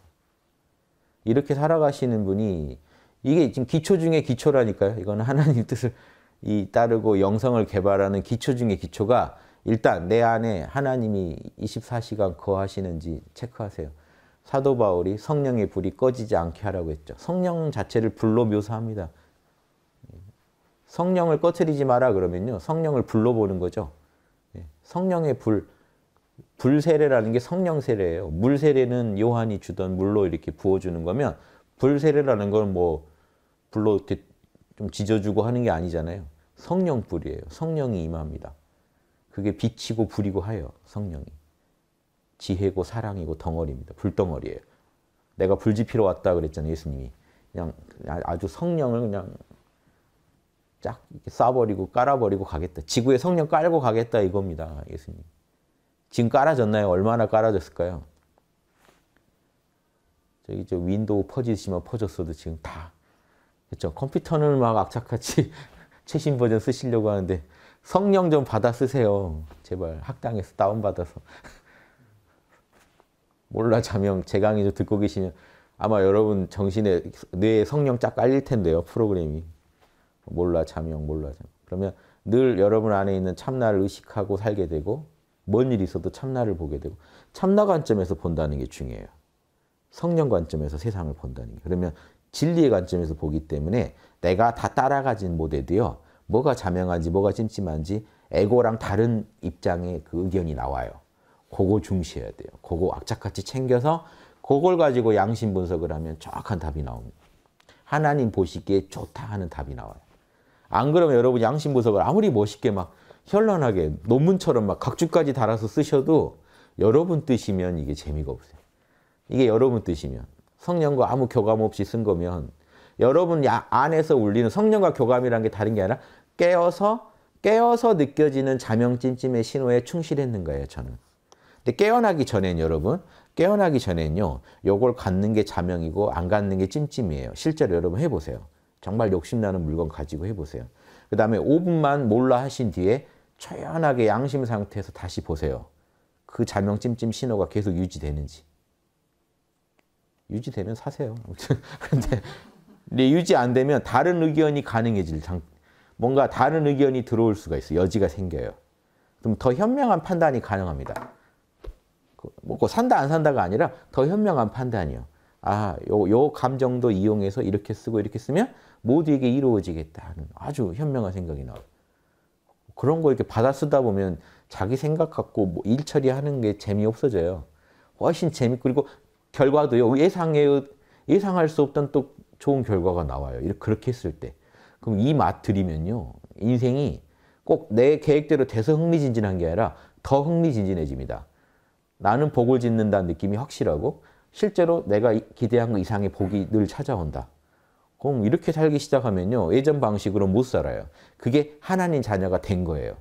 이렇게 살아가시는 분이 이게 지금 기초 중에 기초라니까요. 이건 하나님 뜻을 이 따르고 영성을 개발하는 기초 중에 기초가 일단 내 안에 하나님이 24시간 거하시는지 체크하세요. 사도 바울이 성령의 불이 꺼지지 않게 하라고 했죠. 성령 자체를 불로 묘사합니다. 성령을 꺼트리지 마라 그러면요. 성령을 불로 보는 거죠. 예, 성령의 불, 불세례라는 게 성령 세례예요. 물 세례는 요한이 주던 물로 이렇게 부어주는 거면 불 세례라는 건뭐 불로 이렇게 좀 지져주고 하는 게 아니잖아요. 성령 불이에요. 성령이 임합니다. 그게 빛이고 불이고 하여 성령이. 지혜고 사랑이고 덩어리입니다. 불덩어리예요. 내가 불지피러 왔다 그랬잖아요. 예수님이. 그냥 아, 아주 성령을 그냥 쫙 싸버리고 깔아버리고 가겠다. 지구에 성령 깔고 가겠다 이겁니다. 예수님. 지금 깔아졌나요? 얼마나 깔아졌을까요? 저기 저 윈도우 퍼지지만 퍼졌어도 지금 다 그렇죠. 컴퓨터는 막 악착같이 최신 버전 쓰시려고 하는데 성령 좀 받아 쓰세요. 제발 학당에서 다운받아서. 몰라 자명 제 강의 좀 듣고 계시면 아마 여러분 정신에 뇌에 성령 쫙 깔릴 텐데요. 프로그램이. 몰라 자명 몰라 자명. 그러면 늘 여러분 안에 있는 참나를 의식하고 살게 되고 뭔 일이 있어도 참나를 보게 되고 참나 관점에서 본다는 게 중요해요. 성령 관점에서 세상을 본다는 게. 그러면 진리의 관점에서 보기 때문에 내가 다 따라가진 못해도요. 뭐가 자명한지 뭐가 찜찜한지 에고랑 다른 입장의 그 의견이 나와요. 그거 중시해야 돼요. 그거 악착같이 챙겨서 그걸 가지고 양심 분석을 하면 정확한 답이 나옵니다. 하나님 보시기에 좋다 하는 답이 나와요. 안 그러면 여러분 양심 분석을 아무리 멋있게 막 현란하게 논문처럼 막 각주까지 달아서 쓰셔도 여러분 뜻이면 이게 재미가 없어요. 이게 여러분 뜻이면 성령과 아무 교감 없이 쓴 거면 여러분 안에서 울리는 성령과 교감이라는 게 다른 게 아니라 깨어서 깨어서 느껴지는 자명 찜찜의 신호에 충실했는 거예요, 저는. 근데 깨어나기 전엔 여러분, 깨어나기 전엔요, 요걸 갖는 게 자명이고 안 갖는 게 찜찜이에요. 실제로 여러분 해보세요. 정말 욕심나는 물건 가지고 해보세요. 그 다음에 5분만 몰라 하신 뒤에 초연하게 양심 상태에서 다시 보세요. 그 자명 찜찜 신호가 계속 유지되는지. 유지되면 사세요. 근데 근데 유지 안 되면 다른 의견이 가능해질 뭔가 다른 의견이 들어올 수가 있어요. 여지가 생겨요. 그럼 더 현명한 판단이 가능합니다. 먹 그, 뭐, 그 산다 안 산다가 아니라 더 현명한 판단이요. 아, 요, 요 감정도 이용해서 이렇게 쓰고 이렇게 쓰면 모두에게 이루어지겠다 는 아주 현명한 생각이 나와요. 그런 거 이렇게 받아 쓰다 보면 자기 생각 갖고 뭐일 처리하는 게 재미없어져요. 훨씬 재밌고 그리고 결과도요. 예상에 예상할 수 없던 또 좋은 결과가 나와요. 이렇게 그렇게 했을 때. 그럼 이 맛 들이면요. 인생이 꼭 내 계획대로 돼서 흥미진진한 게 아니라 더 흥미진진해집니다. 나는 복을 짓는다는 느낌이 확실하고 실제로 내가 기대한 것 이상의 복이 늘 찾아온다. 그럼 이렇게 살기 시작하면요. 예전 방식으로 못 살아요. 그게 하나님 자녀가 된 거예요.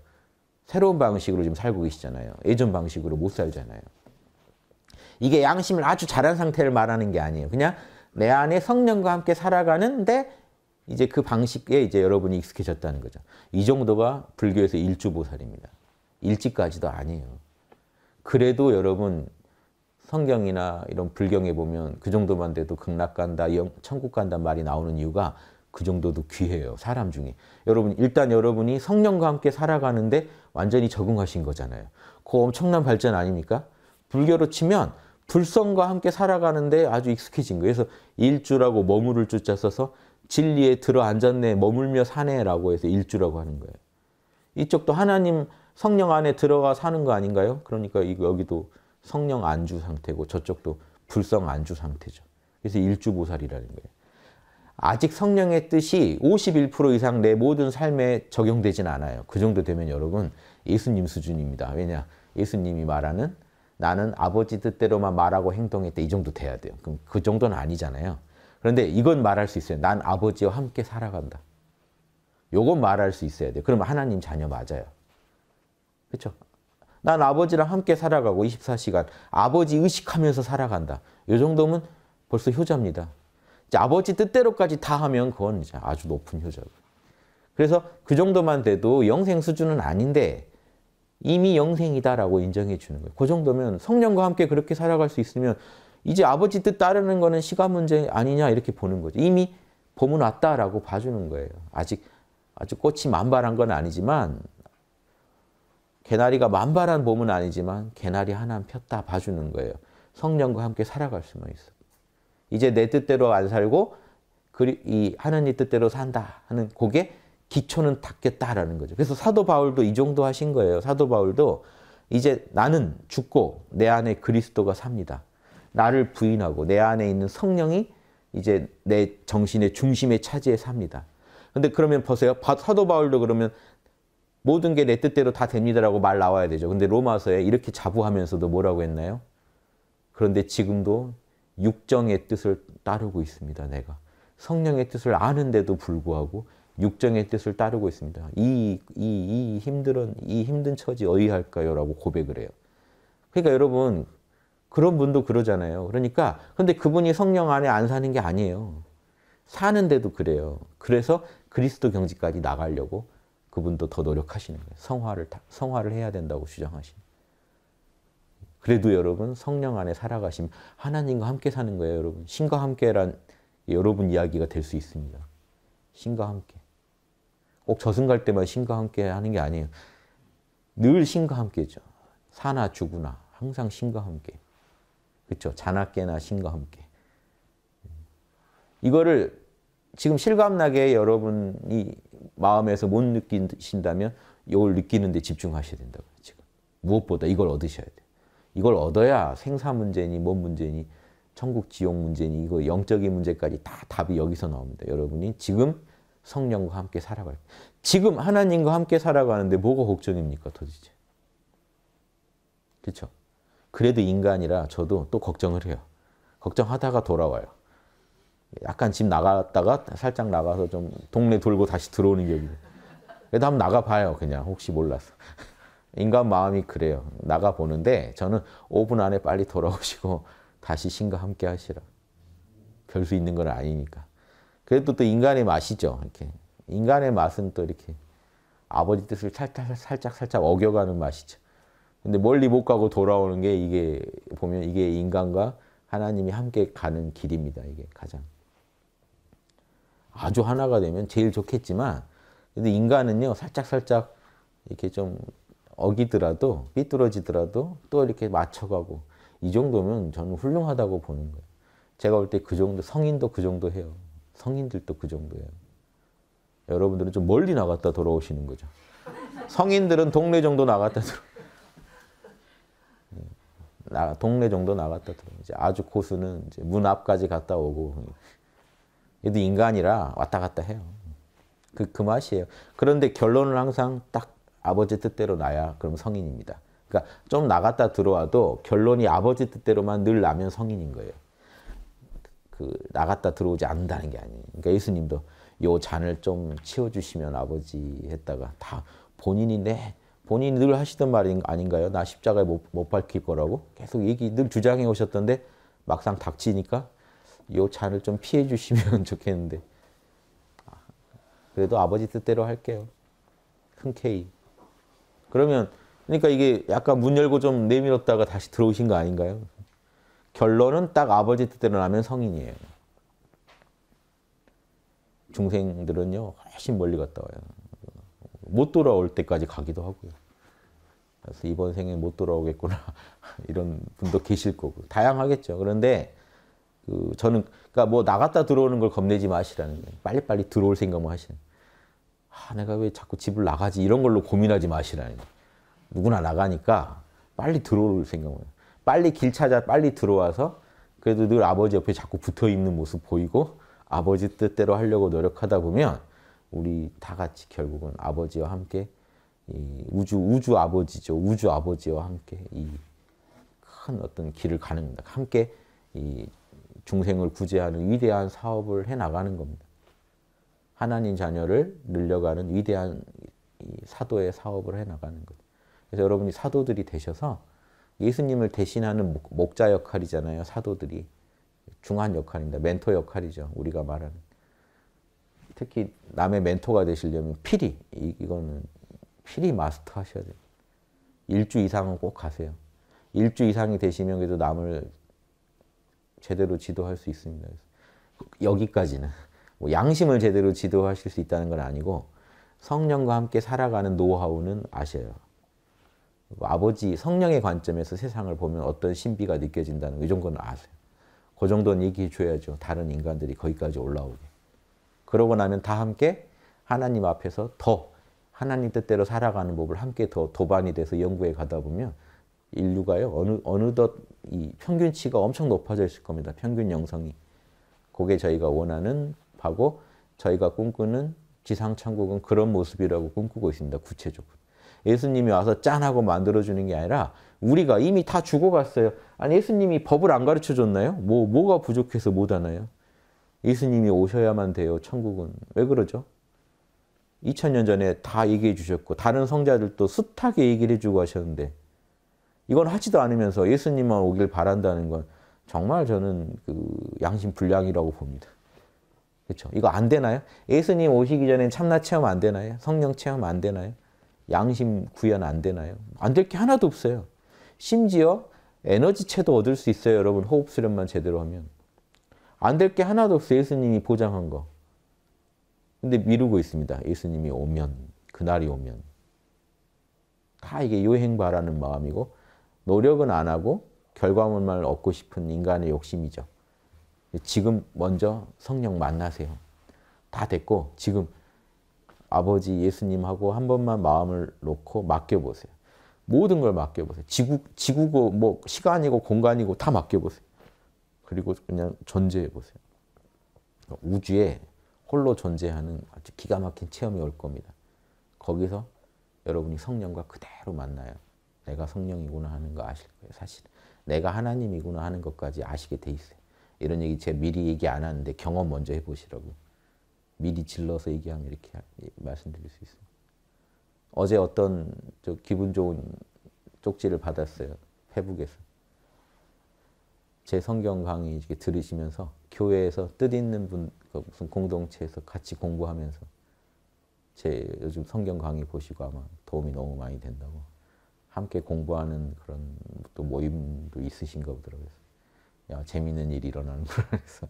새로운 방식으로 지금 살고 계시잖아요. 예전 방식으로 못 살잖아요. 이게 양심을 아주 잘한 상태를 말하는 게 아니에요. 그냥 내 안에 성령과 함께 살아가는데 이제 그 방식에 이제 여러분이 익숙해졌다는 거죠. 이 정도가 불교에서 일주보살입니다. 일찍까지도 아니에요. 그래도 여러분 성경이나 이런 불경에 보면 그 정도만 돼도 극락 간다, 천국 간다 말이 나오는 이유가 그 정도도 귀해요. 사람 중에. 여러분 일단 여러분이 성령과 함께 살아가는데 완전히 적응하신 거잖아요. 그 엄청난 발전 아닙니까? 불교로 치면 불성과 함께 살아가는데 아주 익숙해진 거예요. 그래서 일주라고 머무를 주자 써서 진리에 들어 앉았네, 머물며 사네라고 해서 일주라고 하는 거예요. 이쪽도 하나님 성령 안에 들어가 사는 거 아닌가요? 그러니까 여기도 성령 안주 상태고 저쪽도 불성 안주 상태죠. 그래서 일주보살이라는 거예요. 아직 성령의 뜻이 51% 이상 내 모든 삶에 적용되진 않아요. 그 정도 되면 여러분 예수님 수준입니다. 왜냐? 예수님이 말하는 나는 아버지 뜻대로만 말하고 행동했다. 이 정도 돼야 돼요. 그럼 그 정도는 아니잖아요. 그런데 이건 말할 수 있어요. 난 아버지와 함께 살아간다. 요건 말할 수 있어야 돼요. 그러면 하나님 자녀 맞아요. 그렇난 아버지랑 함께 살아가고 24시간 아버지 의식하면서 살아간다. 요 정도면 벌써 효자입니다. 이제 아버지 뜻대로까지 다 하면 그건 이제 아주 높은 효자고. 그래서 그 정도만 돼도 영생 수준은 아닌데 이미 영생이다라고 인정해 주는 거예요. 그 정도면 성령과 함께 그렇게 살아갈 수 있으면 이제 아버지 뜻 따르는 거는 시간 문제 아니냐 이렇게 보는 거죠. 이미 봄은 왔다라고 봐주는 거예요. 아직 아주 꽃이 만발한 건 아니지만 개나리가 만발한 봄은 아니지만 개나리 하나 폈다 봐주는 거예요. 성령과 함께 살아갈 수만 있어. 이제 내 뜻대로 안 살고 그리, 이 하느님 뜻대로 산다 하는 그게 기초는 닦겠다라는 거죠. 그래서 사도 바울도 이 정도 하신 거예요. 사도 바울도 이제 나는 죽고 내 안에 그리스도가 삽니다. 나를 부인하고 내 안에 있는 성령이 이제 내 정신의 중심에 차지해 삽니다. 근데 그러면 보세요. 사도 바울도 그러면 모든 게 내 뜻대로 다 됩니다라고 말 나와야 되죠. 근데 로마서에 이렇게 자부하면서도 뭐라고 했나요? 그런데 지금도 육정의 뜻을 따르고 있습니다, 내가. 성령의 뜻을 아는데도 불구하고 육정의 뜻을 따르고 있습니다. 이, 이, 이 힘든, 이 힘든 처지 어이할까요? 라고 고백을 해요. 그러니까 여러분, 그런 분도 그러잖아요. 그러니까, 근데 그분이 성령 안에 안 사는 게 아니에요. 사는데도 그래요. 그래서 그리스도 경지까지 나가려고 그분도 더 노력하시는 거예요. 성화를, 성화를 해야 된다고 주장하시는 그래도 여러분, 성령 안에 살아가시면 하나님과 함께 사는 거예요, 여러분. 신과 함께란 여러분 이야기가 될 수 있습니다. 신과 함께. 꼭 저승 갈 때만 신과 함께 하는 게 아니에요. 늘 신과 함께죠. 사나 죽으나 항상 신과 함께. 그렇죠. 자나깨나 신과 함께. 이거를 지금 실감나게 여러분이 마음에서 못 느끼신다면 이걸 느끼는 데 집중하셔야 된다고 지금. 무엇보다 이걸 얻으셔야 돼요. 이걸 얻어야 생사 문제니 뭔 뭐 문제니 천국 지옥 문제니 이거 영적인 문제까지 다 답이 여기서 나옵니다. 여러분이 지금 성령과 함께 살아가요. 지금 하나님과 함께 살아가는데 뭐가 걱정입니까, 도대체? 그렇죠? 그래도 인간이라 저도 또 걱정을 해요. 걱정하다가 돌아와요. 약간 집 나갔다가 살짝 나가서 좀 동네 돌고 다시 들어오는 게 그래도 한번 나가봐요, 그냥. 혹시 몰라서. 인간 마음이 그래요. 나가보는데 저는 5분 안에 빨리 돌아오시고 다시 신과 함께 하시라. 별 수 있는 건 아니니까. 그래도 또 인간의 맛이죠. 이렇게 인간의 맛은 또 이렇게 아버지 뜻을 살짝 살짝 살짝 어겨가는 맛이죠. 근데 멀리 못 가고 돌아오는 게 이게 보면 이게 인간과 하나님이 함께 가는 길입니다. 이게 가장 아주 하나가 되면 제일 좋겠지만 근데 인간은요 살짝 살짝 이렇게 좀 어기더라도 삐뚤어지더라도 또 이렇게 맞춰가고 이 정도면 저는 훌륭하다고 보는 거예요. 제가 볼 때 그 정도 성인도 그 정도 해요. 성인들도 그 정도예요. 여러분들은 좀 멀리 나갔다 돌아오시는 거죠. 성인들은 동네 정도 나갔다 들어. 예, 동네 정도 나갔다 들어. 이제 아주 코스는 이제 문 앞까지 갔다 오고. 얘도 인간이라 왔다 갔다 해요. 그, 그 맛이에요. 그런데 결론은 항상 딱 아버지 뜻대로 나야 그럼 성인입니다. 그러니까 좀 나갔다 들어와도 결론이 아버지 뜻대로만 늘 나면 성인인 거예요. 그 나갔다 들어오지 않는다는 게 아니에요. 그러니까 예수님도 요 잔을 좀 치워주시면 아버지 했다가 다 본인이 내 본인이 늘 하시던 말인 아닌가요? 나 십자가에 못, 못 밝힐 거라고 계속 얘기 늘 주장해 오셨던데 막상 닥치니까 요 잔을 좀 피해 주시면 좋겠는데 아, 그래도 아버지 뜻대로 할게요. 흔쾌히. 그러면 그러니까 이게 약간 문 열고 좀 내밀었다가 다시 들어오신 거 아닌가요? 결론은 딱 아버지 뜻대로 나면 성인이에요. 중생들은요 훨씬 멀리 갔다 와요. 못 돌아올 때까지 가기도 하고요. 그래서 이번 생에 못 돌아오겠구나 이런 분도 계실 거고 다양하겠죠. 그런데 그 저는 그니까뭐 나갔다 들어오는 걸 겁내지 마시라는 거예요. 빨리빨리 들어올 생각만 뭐 하시는. 아, 내가 왜 자꾸 집을 나가지 이런 걸로 고민하지 마시라는 거예요. 누구나 나가니까 빨리 들어올 생각만 해요. 빨리 길 찾아 빨리 들어와서 그래도 늘 아버지 옆에 자꾸 붙어 있는 모습 보이고 아버지 뜻대로 하려고 노력하다 보면 우리 다 같이 결국은 아버지와 함께 우주 우주 아버지죠 우주 아버지와 함께 이 큰 어떤 길을 가는 겁니다. 함께 이 중생을 구제하는 위대한 사업을 해 나가는 겁니다. 하나님 자녀를 늘려가는 위대한 사도의 사업을 해 나가는 거죠. 그래서 여러분이 사도들이 되셔서 예수님을 대신하는 목자 역할이잖아요. 사도들이. 중한 역할입니다. 멘토 역할이죠. 우리가 말하는. 특히 남의 멘토가 되시려면 필히 이거는 필히 마스터하셔야 돼요. 일주 이상은 꼭 가세요. 일주 이상이 되시면 그래도 남을 제대로 지도할 수 있습니다. 여기까지는 뭐 양심을 제대로 지도하실 수 있다는 건 아니고 성령과 함께 살아가는 노하우는 아셔요. 아버지 성령의 관점에서 세상을 보면 어떤 신비가 느껴진다는 거, 이 정도는 아세요. 그 정도는 얘기해 줘야죠. 다른 인간들이 거기까지 올라오게. 그러고 나면 다 함께 하나님 앞에서 더 하나님 뜻대로 살아가는 법을 함께 더 도반이 돼서 연구해 가다 보면 인류가요 어느 어느덧 이 평균치가 엄청 높아져 있을 겁니다. 평균 영성이. 그게 저희가 원하는 바고 저희가 꿈꾸는 지상천국은 그런 모습이라고 꿈꾸고 있습니다. 구체적으로. 예수님이 와서 짠하고 만들어주는 게 아니라 우리가 이미 다 죽어갔어요. 아니 예수님이 법을 안 가르쳐줬나요? 뭐, 뭐가 부족해서 못하나요? 예수님이 오셔야만 돼요. 천국은. 왜 그러죠? 2000년 전에 다 얘기해 주셨고 다른 성자들도 숱하게 얘기를 해주고 하셨는데 이건 하지도 않으면서 예수님만 오길 바란다는 건 정말 저는 그 양심 불량이라고 봅니다. 그렇죠? 이거 안 되나요? 예수님 오시기 전엔 참나 체험 안 되나요? 성령 체험 안 되나요? 양심 구현 안 되나요? 안 될 게 하나도 없어요. 심지어 에너지체도 얻을 수 있어요, 여러분. 호흡 수련만 제대로 하면. 안 될 게 하나도 없어요. 예수님이 보장한 거. 근데 미루고 있습니다. 예수님이 오면, 그날이 오면. 다 이게 요행 바라는 마음이고 노력은 안 하고 결과물만 얻고 싶은 인간의 욕심이죠. 지금 먼저 성령 만나세요. 다 됐고 지금 아버지 예수님하고 한 번만 마음을 놓고 맡겨보세요. 모든 걸 맡겨보세요. 지구, 지구고, 뭐, 시간이고, 공간이고, 다 맡겨보세요. 그리고 그냥 존재해보세요. 우주에 홀로 존재하는 아주 기가 막힌 체험이 올 겁니다. 거기서 여러분이 성령과 그대로 만나요. 내가 성령이구나 하는 거 아실 거예요, 사실. 내가 하나님이구나 하는 것까지 아시게 돼 있어요. 이런 얘기 제가 미리 얘기 안 하는데 경험 먼저 해보시라고. 미리 질러서 얘기하면 이렇게 말씀드릴 수 있어요. 어제 어떤 저 기분 좋은 쪽지를 받았어요. 페북에서. 제 성경 강의 이렇게 들으시면서 교회에서 뜻 있는 분 그 무슨 공동체에서 같이 공부하면서 제 요즘 성경 강의 보시고 아마 도움이 너무 많이 된다고 함께 공부하는 그런 또 모임도 있으신가 보더라고요. 야 재밌는 일이 일어나는 거라 해서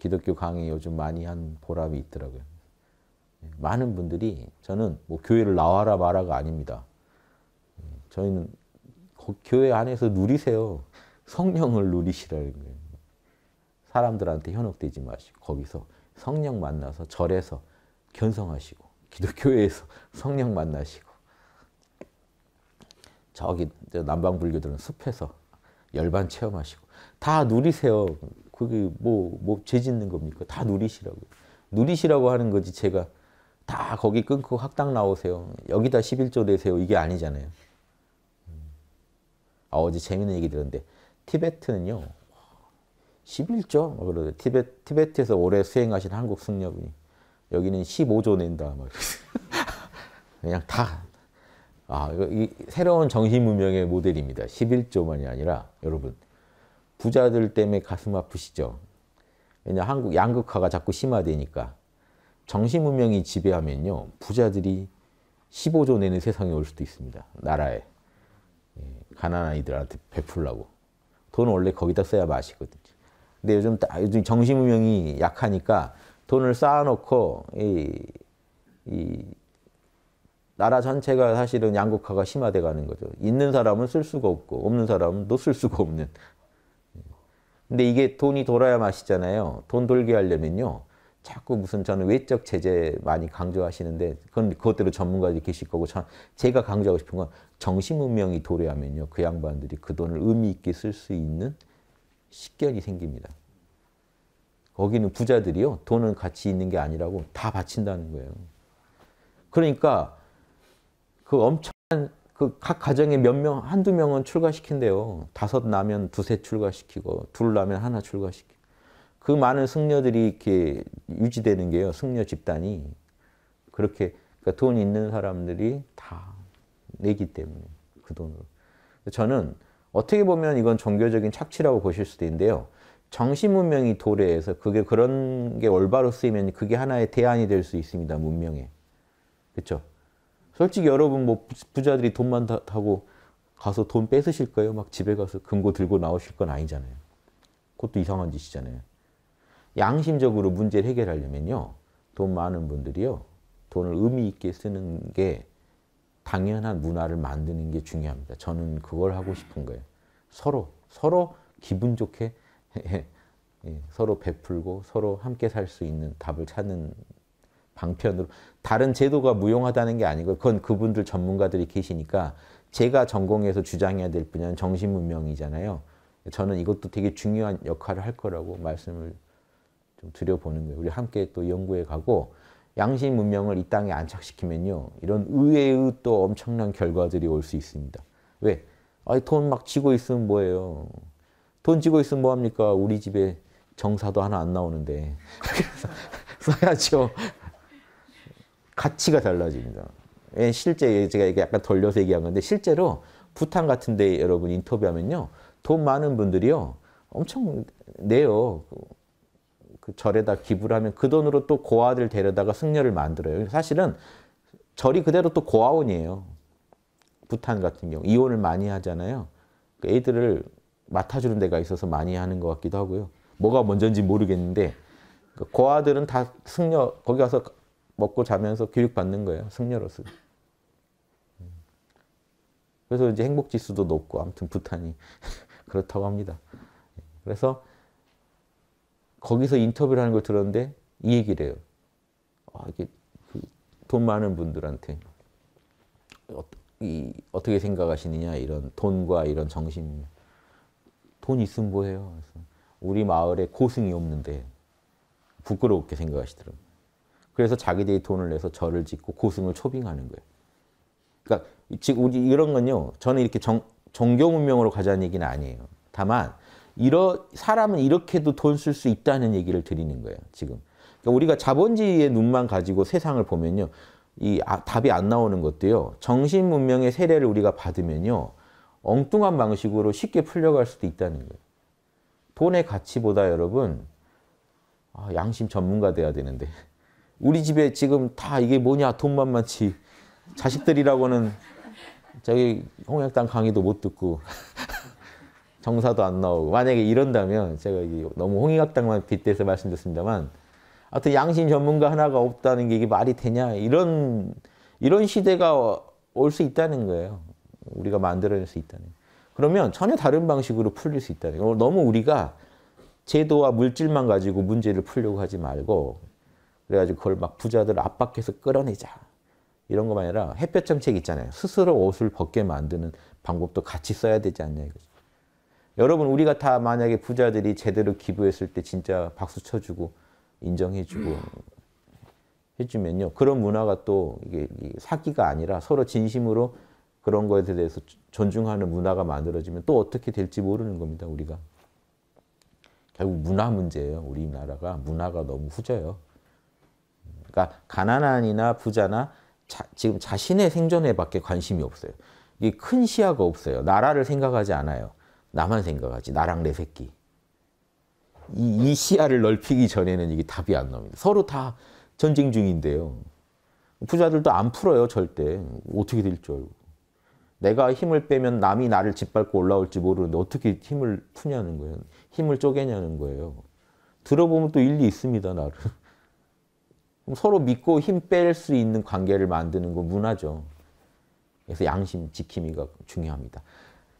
기독교 강의 요즘 많이 한 보람이 있더라고요. 많은 분들이 저는 뭐 교회를 나와라 마라가 아닙니다. 저희는 교회 안에서 누리세요. 성령을 누리시라는 거예요. 사람들한테 현혹되지 마시고 거기서 성령 만나서 절에서 견성하시고 기독교회에서 성령 만나시고 저기 남방불교들은 숲에서 열반 체험하시고 다 누리세요. 그게 뭐, 뭐 죄짓는 겁니까? 다 누리시라고. 누리시라고 하는 거지 제가 다 거기 끊고 학당 나오세요. 여기다 11조 내세요. 이게 아니잖아요. 음. 아, 어제 재밌는 얘기 들었는데 티베트는요. 11조? 막그러더 뭐 티베, 티베트에서 오래 수행하신 한국 승려분이 여기는 15조 낸다. 막 그냥 다. 아, 이거 새로운 정신문명의 모델입니다. 11조만이 아니라 여러분 부자들 때문에 가슴 아프시죠. 왜냐 한국 양극화가 자꾸 심화되니까 정신문명이 지배하면요 부자들이 15조 내는 세상이 올 수도 있습니다. 나라에 예, 가난한 이들한테 베풀라고 돈 원래 거기다 써야 맛이거든요. 근데 요즘 요즘 정신문명이 약하니까 돈을 쌓아놓고 이, 이 나라 전체가 사실은 양극화가 심화돼가는 거죠. 있는 사람은 쓸 수가 없고 없는 사람은 또 쓸 수가 없는 근데 이게 돈이 돌아야 맛이잖아요. 돈 돌게 하려면요. 자꾸 무슨 저는 외적 제재 많이 강조하시는데 그건 그것대로 전문가들이 계실 거고 저, 제가 강조하고 싶은 건 정신문명이 도래하면요. 그 양반들이 그 돈을 의미 있게 쓸 수 있는 식견이 생깁니다. 거기는 부자들이요. 돈은 가치 있는 게 아니라고 다 바친다는 거예요. 그러니까 그 엄청난 그각 가정에 몇 명, 한두 명은 출가시킨대요. 다섯 나면 두세 출가시키고, 둘 나면 하나 출가시키고. 그 많은 승려들이 이렇게 유지되는 게요. 승려 집단이. 그렇게, 그러니까 돈 있는 사람들이 다 내기 때문에, 그 돈으로. 저는 어떻게 보면 이건 종교적인 착취라고 보실 수도 있는데요. 정시 문명이 도래해서 그게 그런 게 올바로 쓰이면 그게 하나의 대안이 될 수 있습니다. 문명에. 그렇죠? 솔직히 여러분 뭐 부자들이 돈만 다, 타고 가서 돈 뺏으실 거예요? 막 집에 가서 금고 들고 나오실 건 아니잖아요. 그것도 이상한 짓이잖아요. 양심적으로 문제를 해결하려면요. 돈 많은 분들이요. 돈을 의미 있게 쓰는 게 당연한 문화를 만드는 게 중요합니다. 저는 그걸 하고 싶은 거예요. 서로, 서로 기분 좋게 예, 서로 베풀고 서로 함께 살 수 있는 답을 찾는 방편으로 다른 제도가 무용하다는 게 아니고 그건 그분들 전문가들이 계시니까 제가 전공해서 주장해야 될 분야는 정신문명이잖아요. 저는 이것도 되게 중요한 역할을 할 거라고 말씀을 좀 드려보는 거예요. 우리 함께 또 연구해 가고 양심 문명을 이 땅에 안착시키면요. 이런 의외의 또 엄청난 결과들이 올 수 있습니다. 왜? 돈막 쥐고 있으면 뭐예요. 돈 쥐고 있으면 뭐합니까? 우리 집에 정사도 하나 안 나오는데. 써야죠. 가치가 달라집니다. 예, 실제 제가 이게 약간 돌려서 얘기한 건데 실제로 부탄 같은데 여러분 인터뷰하면요 돈 많은 분들이요 엄청 내요. 그, 그 절에다 기부를 하면 그 돈으로 또 고아들 데려다가 승려를 만들어요. 사실은 절이 그대로 또 고아원이에요. 부탄 같은 경우 이혼을 많이 하잖아요. 그 애들을 맡아주는 데가 있어서 많이 하는 것 같기도 하고요. 뭐가 먼저인지 모르겠는데 그 고아들은 다 승려 거기 가서 먹고 자면서 교육받는 거예요. 승려로서. 음. 그래서 이제 행복 지수도 높고 아무튼 부탄이 그렇다고 합니다. 그래서 거기서 인터뷰를 하는 걸 들었는데 이 얘기를 해요. 아, 이게 그 돈 많은 분들한테 어, 이, 어떻게 생각하시느냐 이런 돈과 이런 정신 돈 있으면 뭐해요 우리 마을에 고승이 없는데 부끄럽게 생각하시더라고요. 그래서 자기들이 돈을 내서 절을 짓고 고승을 초빙하는 거예요. 그러니까 지금 우리 이런 건요. 저는 이렇게 정, 종교 문명으로 가자는 얘기는 아니에요. 다만 이러 사람은 이렇게도 돈 쓸 수 있다는 얘기를 드리는 거예요. 지금 그러니까 우리가 자본주의의 눈만 가지고 세상을 보면요. 이 아, 답이 안 나오는 것도요. 정신 문명의 세례를 우리가 받으면요. 엉뚱한 방식으로 쉽게 풀려갈 수도 있다는 거예요. 돈의 가치보다 여러분 아, 양심 전문가 돼야 되는데 우리 집에 지금 다 이게 뭐냐 돈만 많지 자식들이라고는 저기 홍역당 강의도 못 듣고 정사도 안 나오고 만약에 이런다면 제가 너무 홍역당만 빗대서 말씀드렸습니다만 아여튼 양심 전문가 하나가 없다는 게 이게 말이 되냐 이런 이런 시대가 올 수 있다는 거예요 우리가 만들어낼 수 있다는 그러면 전혀 다른 방식으로 풀릴 수 있다는 거예요 너무 우리가 제도와 물질만 가지고 문제를 풀려고 하지 말고 그래가지고 그걸 막 부자들 압박해서 끌어내자. 이런 것만 아니라 햇볕 정책 있잖아요. 스스로 옷을 벗게 만드는 방법도 같이 써야 되지 않냐 이거죠. 여러분 우리가 다 만약에 부자들이 제대로 기부했을 때 진짜 박수 쳐주고 인정해주고 해주면요. 그런 문화가 또 이게 사기가 아니라 서로 진심으로 그런 것에 대해서 존중하는 문화가 만들어지면 또 어떻게 될지 모르는 겁니다. 우리가. 결국 문화 문제예요. 우리나라가 문화가 너무 후져요. 그러니까 가난한이나 부자나 자, 지금 자신의 생존에 밖에 관심이 없어요. 이큰 시야가 없어요. 나라를 생각하지 않아요. 나만 생각하지. 나랑 내 새끼. 이, 이 시야를 넓히기 전에는 이게 답이 안 나옵니다. 서로 다 전쟁 중인데요. 부자들도 안 풀어요, 절대. 어떻게 될 줄 알고. 내가 힘을 빼면 남이 나를 짓밟고 올라올지 모르는데 어떻게 힘을 푸냐는 거예요. 힘을 쪼개냐는 거예요. 들어보면 또 일리 있습니다, 나를. 서로 믿고 힘 뺄 수 있는 관계를 만드는 건 문화죠. 그래서 양심 지킴이가 중요합니다.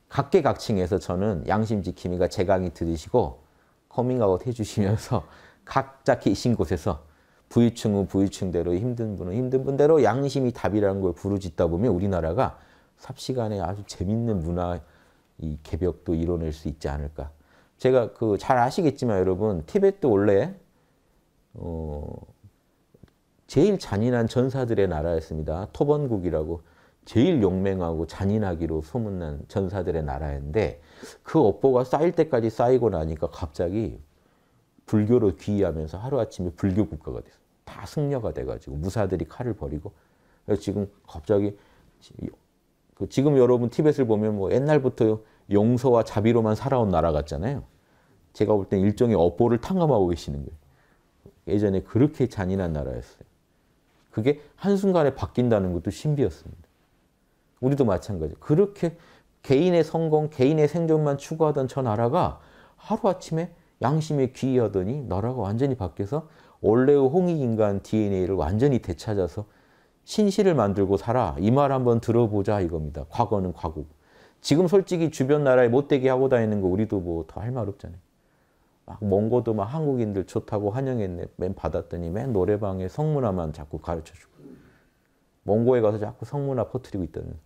각계각층에서 저는 양심 지킴이가 제 강의 들으시고 커밍아웃 해주시면서 각자 계신 곳에서 부유층은 부유층대로 힘든 분은 힘든 분대로 양심이 답이라는 걸 부르짖다 보면 우리나라가 삽시간에 아주 재밌는 문화 이 개벽도 이뤄낼 수 있지 않을까. 제가 그 잘 아시겠지만 여러분 티벳도 원래 어 제일 잔인한 전사들의 나라였습니다. 토번국이라고 제일 용맹하고 잔인하기로 소문난 전사들의 나라인데 그 업보가 쌓일 때까지 쌓이고 나니까 갑자기 불교로 귀의하면서 하루아침에 불교 국가가 됐어요. 다 승려가 돼가지고 무사들이 칼을 버리고 지금 갑자기 그 지금 여러분 티벳을 보면 뭐 옛날부터 용서와 자비로만 살아온 나라 같잖아요. 제가 볼 땐 일종의 업보를 탕감하고 계시는 거예요. 예전에 그렇게 잔인한 나라였어요. 그게 한순간에 바뀐다는 것도 신비였습니다. 우리도 마찬가지. 그렇게 개인의 성공, 개인의 생존만 추구하던 저 나라가 하루아침에 양심에 귀의하더니 나라가 완전히 바뀌어서 원래의 홍익인간 DNA를 완전히 되찾아서 신시를 만들고 살아. 이 말 한번 들어보자 이겁니다. 과거는 과거고. 지금 솔직히 주변 나라에 못되게 하고 다니는 거 우리도 뭐 더 할 말 없잖아요. 막 몽고도 막 한국인들 좋다고 환영했네. 맨 받았더니 맨 노래방에 성문화만 자꾸 가르쳐주고 몽고에 가서 자꾸 성문화 퍼뜨리고 있다는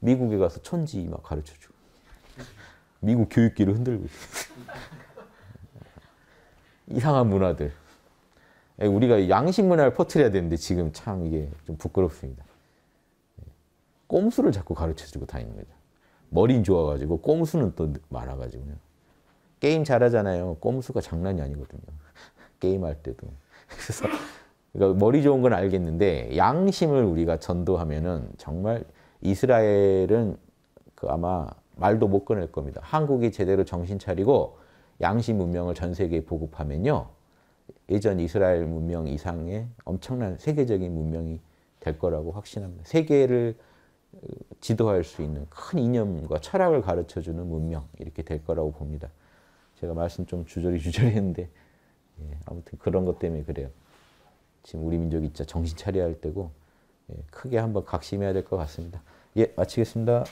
미국에 가서 천지 막 가르쳐주고 미국 교육기를 흔들고 이상한 문화들 예, 우리가 양식 문화를 퍼뜨려야 되는데 지금 참 이게 좀 부끄럽습니다. 예, 꼼수를 자꾸 가르쳐주고 다니는 거죠. 머리 좋아가지고 꼼수는 또 많아가지고요. 게임 잘하잖아요. 꼼수가 장난이 아니거든요. 게임할 때도. 그래서 그러니까 머리 좋은 건 알겠는데 양심을 우리가 전도하면은 정말 이스라엘은 그 아마 말도 못 꺼낼 겁니다. 한국이 제대로 정신 차리고 양심 문명을 전 세계에 보급하면요. 예전 이스라엘 문명 이상의 엄청난 세계적인 문명이 될 거라고 확신합니다. 세계를 지도할 수 있는 큰 이념과 철학을 가르쳐주는 문명 이렇게 될 거라고 봅니다. 제가 말씀 좀 주저리 주저리 했는데 예, 아무튼 그런 것 때문에 그래요. 지금 우리 민족이 진짜 정신 차려야 할 때고 예, 크게 한번 각심해야 될 것 같습니다. 예, 마치겠습니다.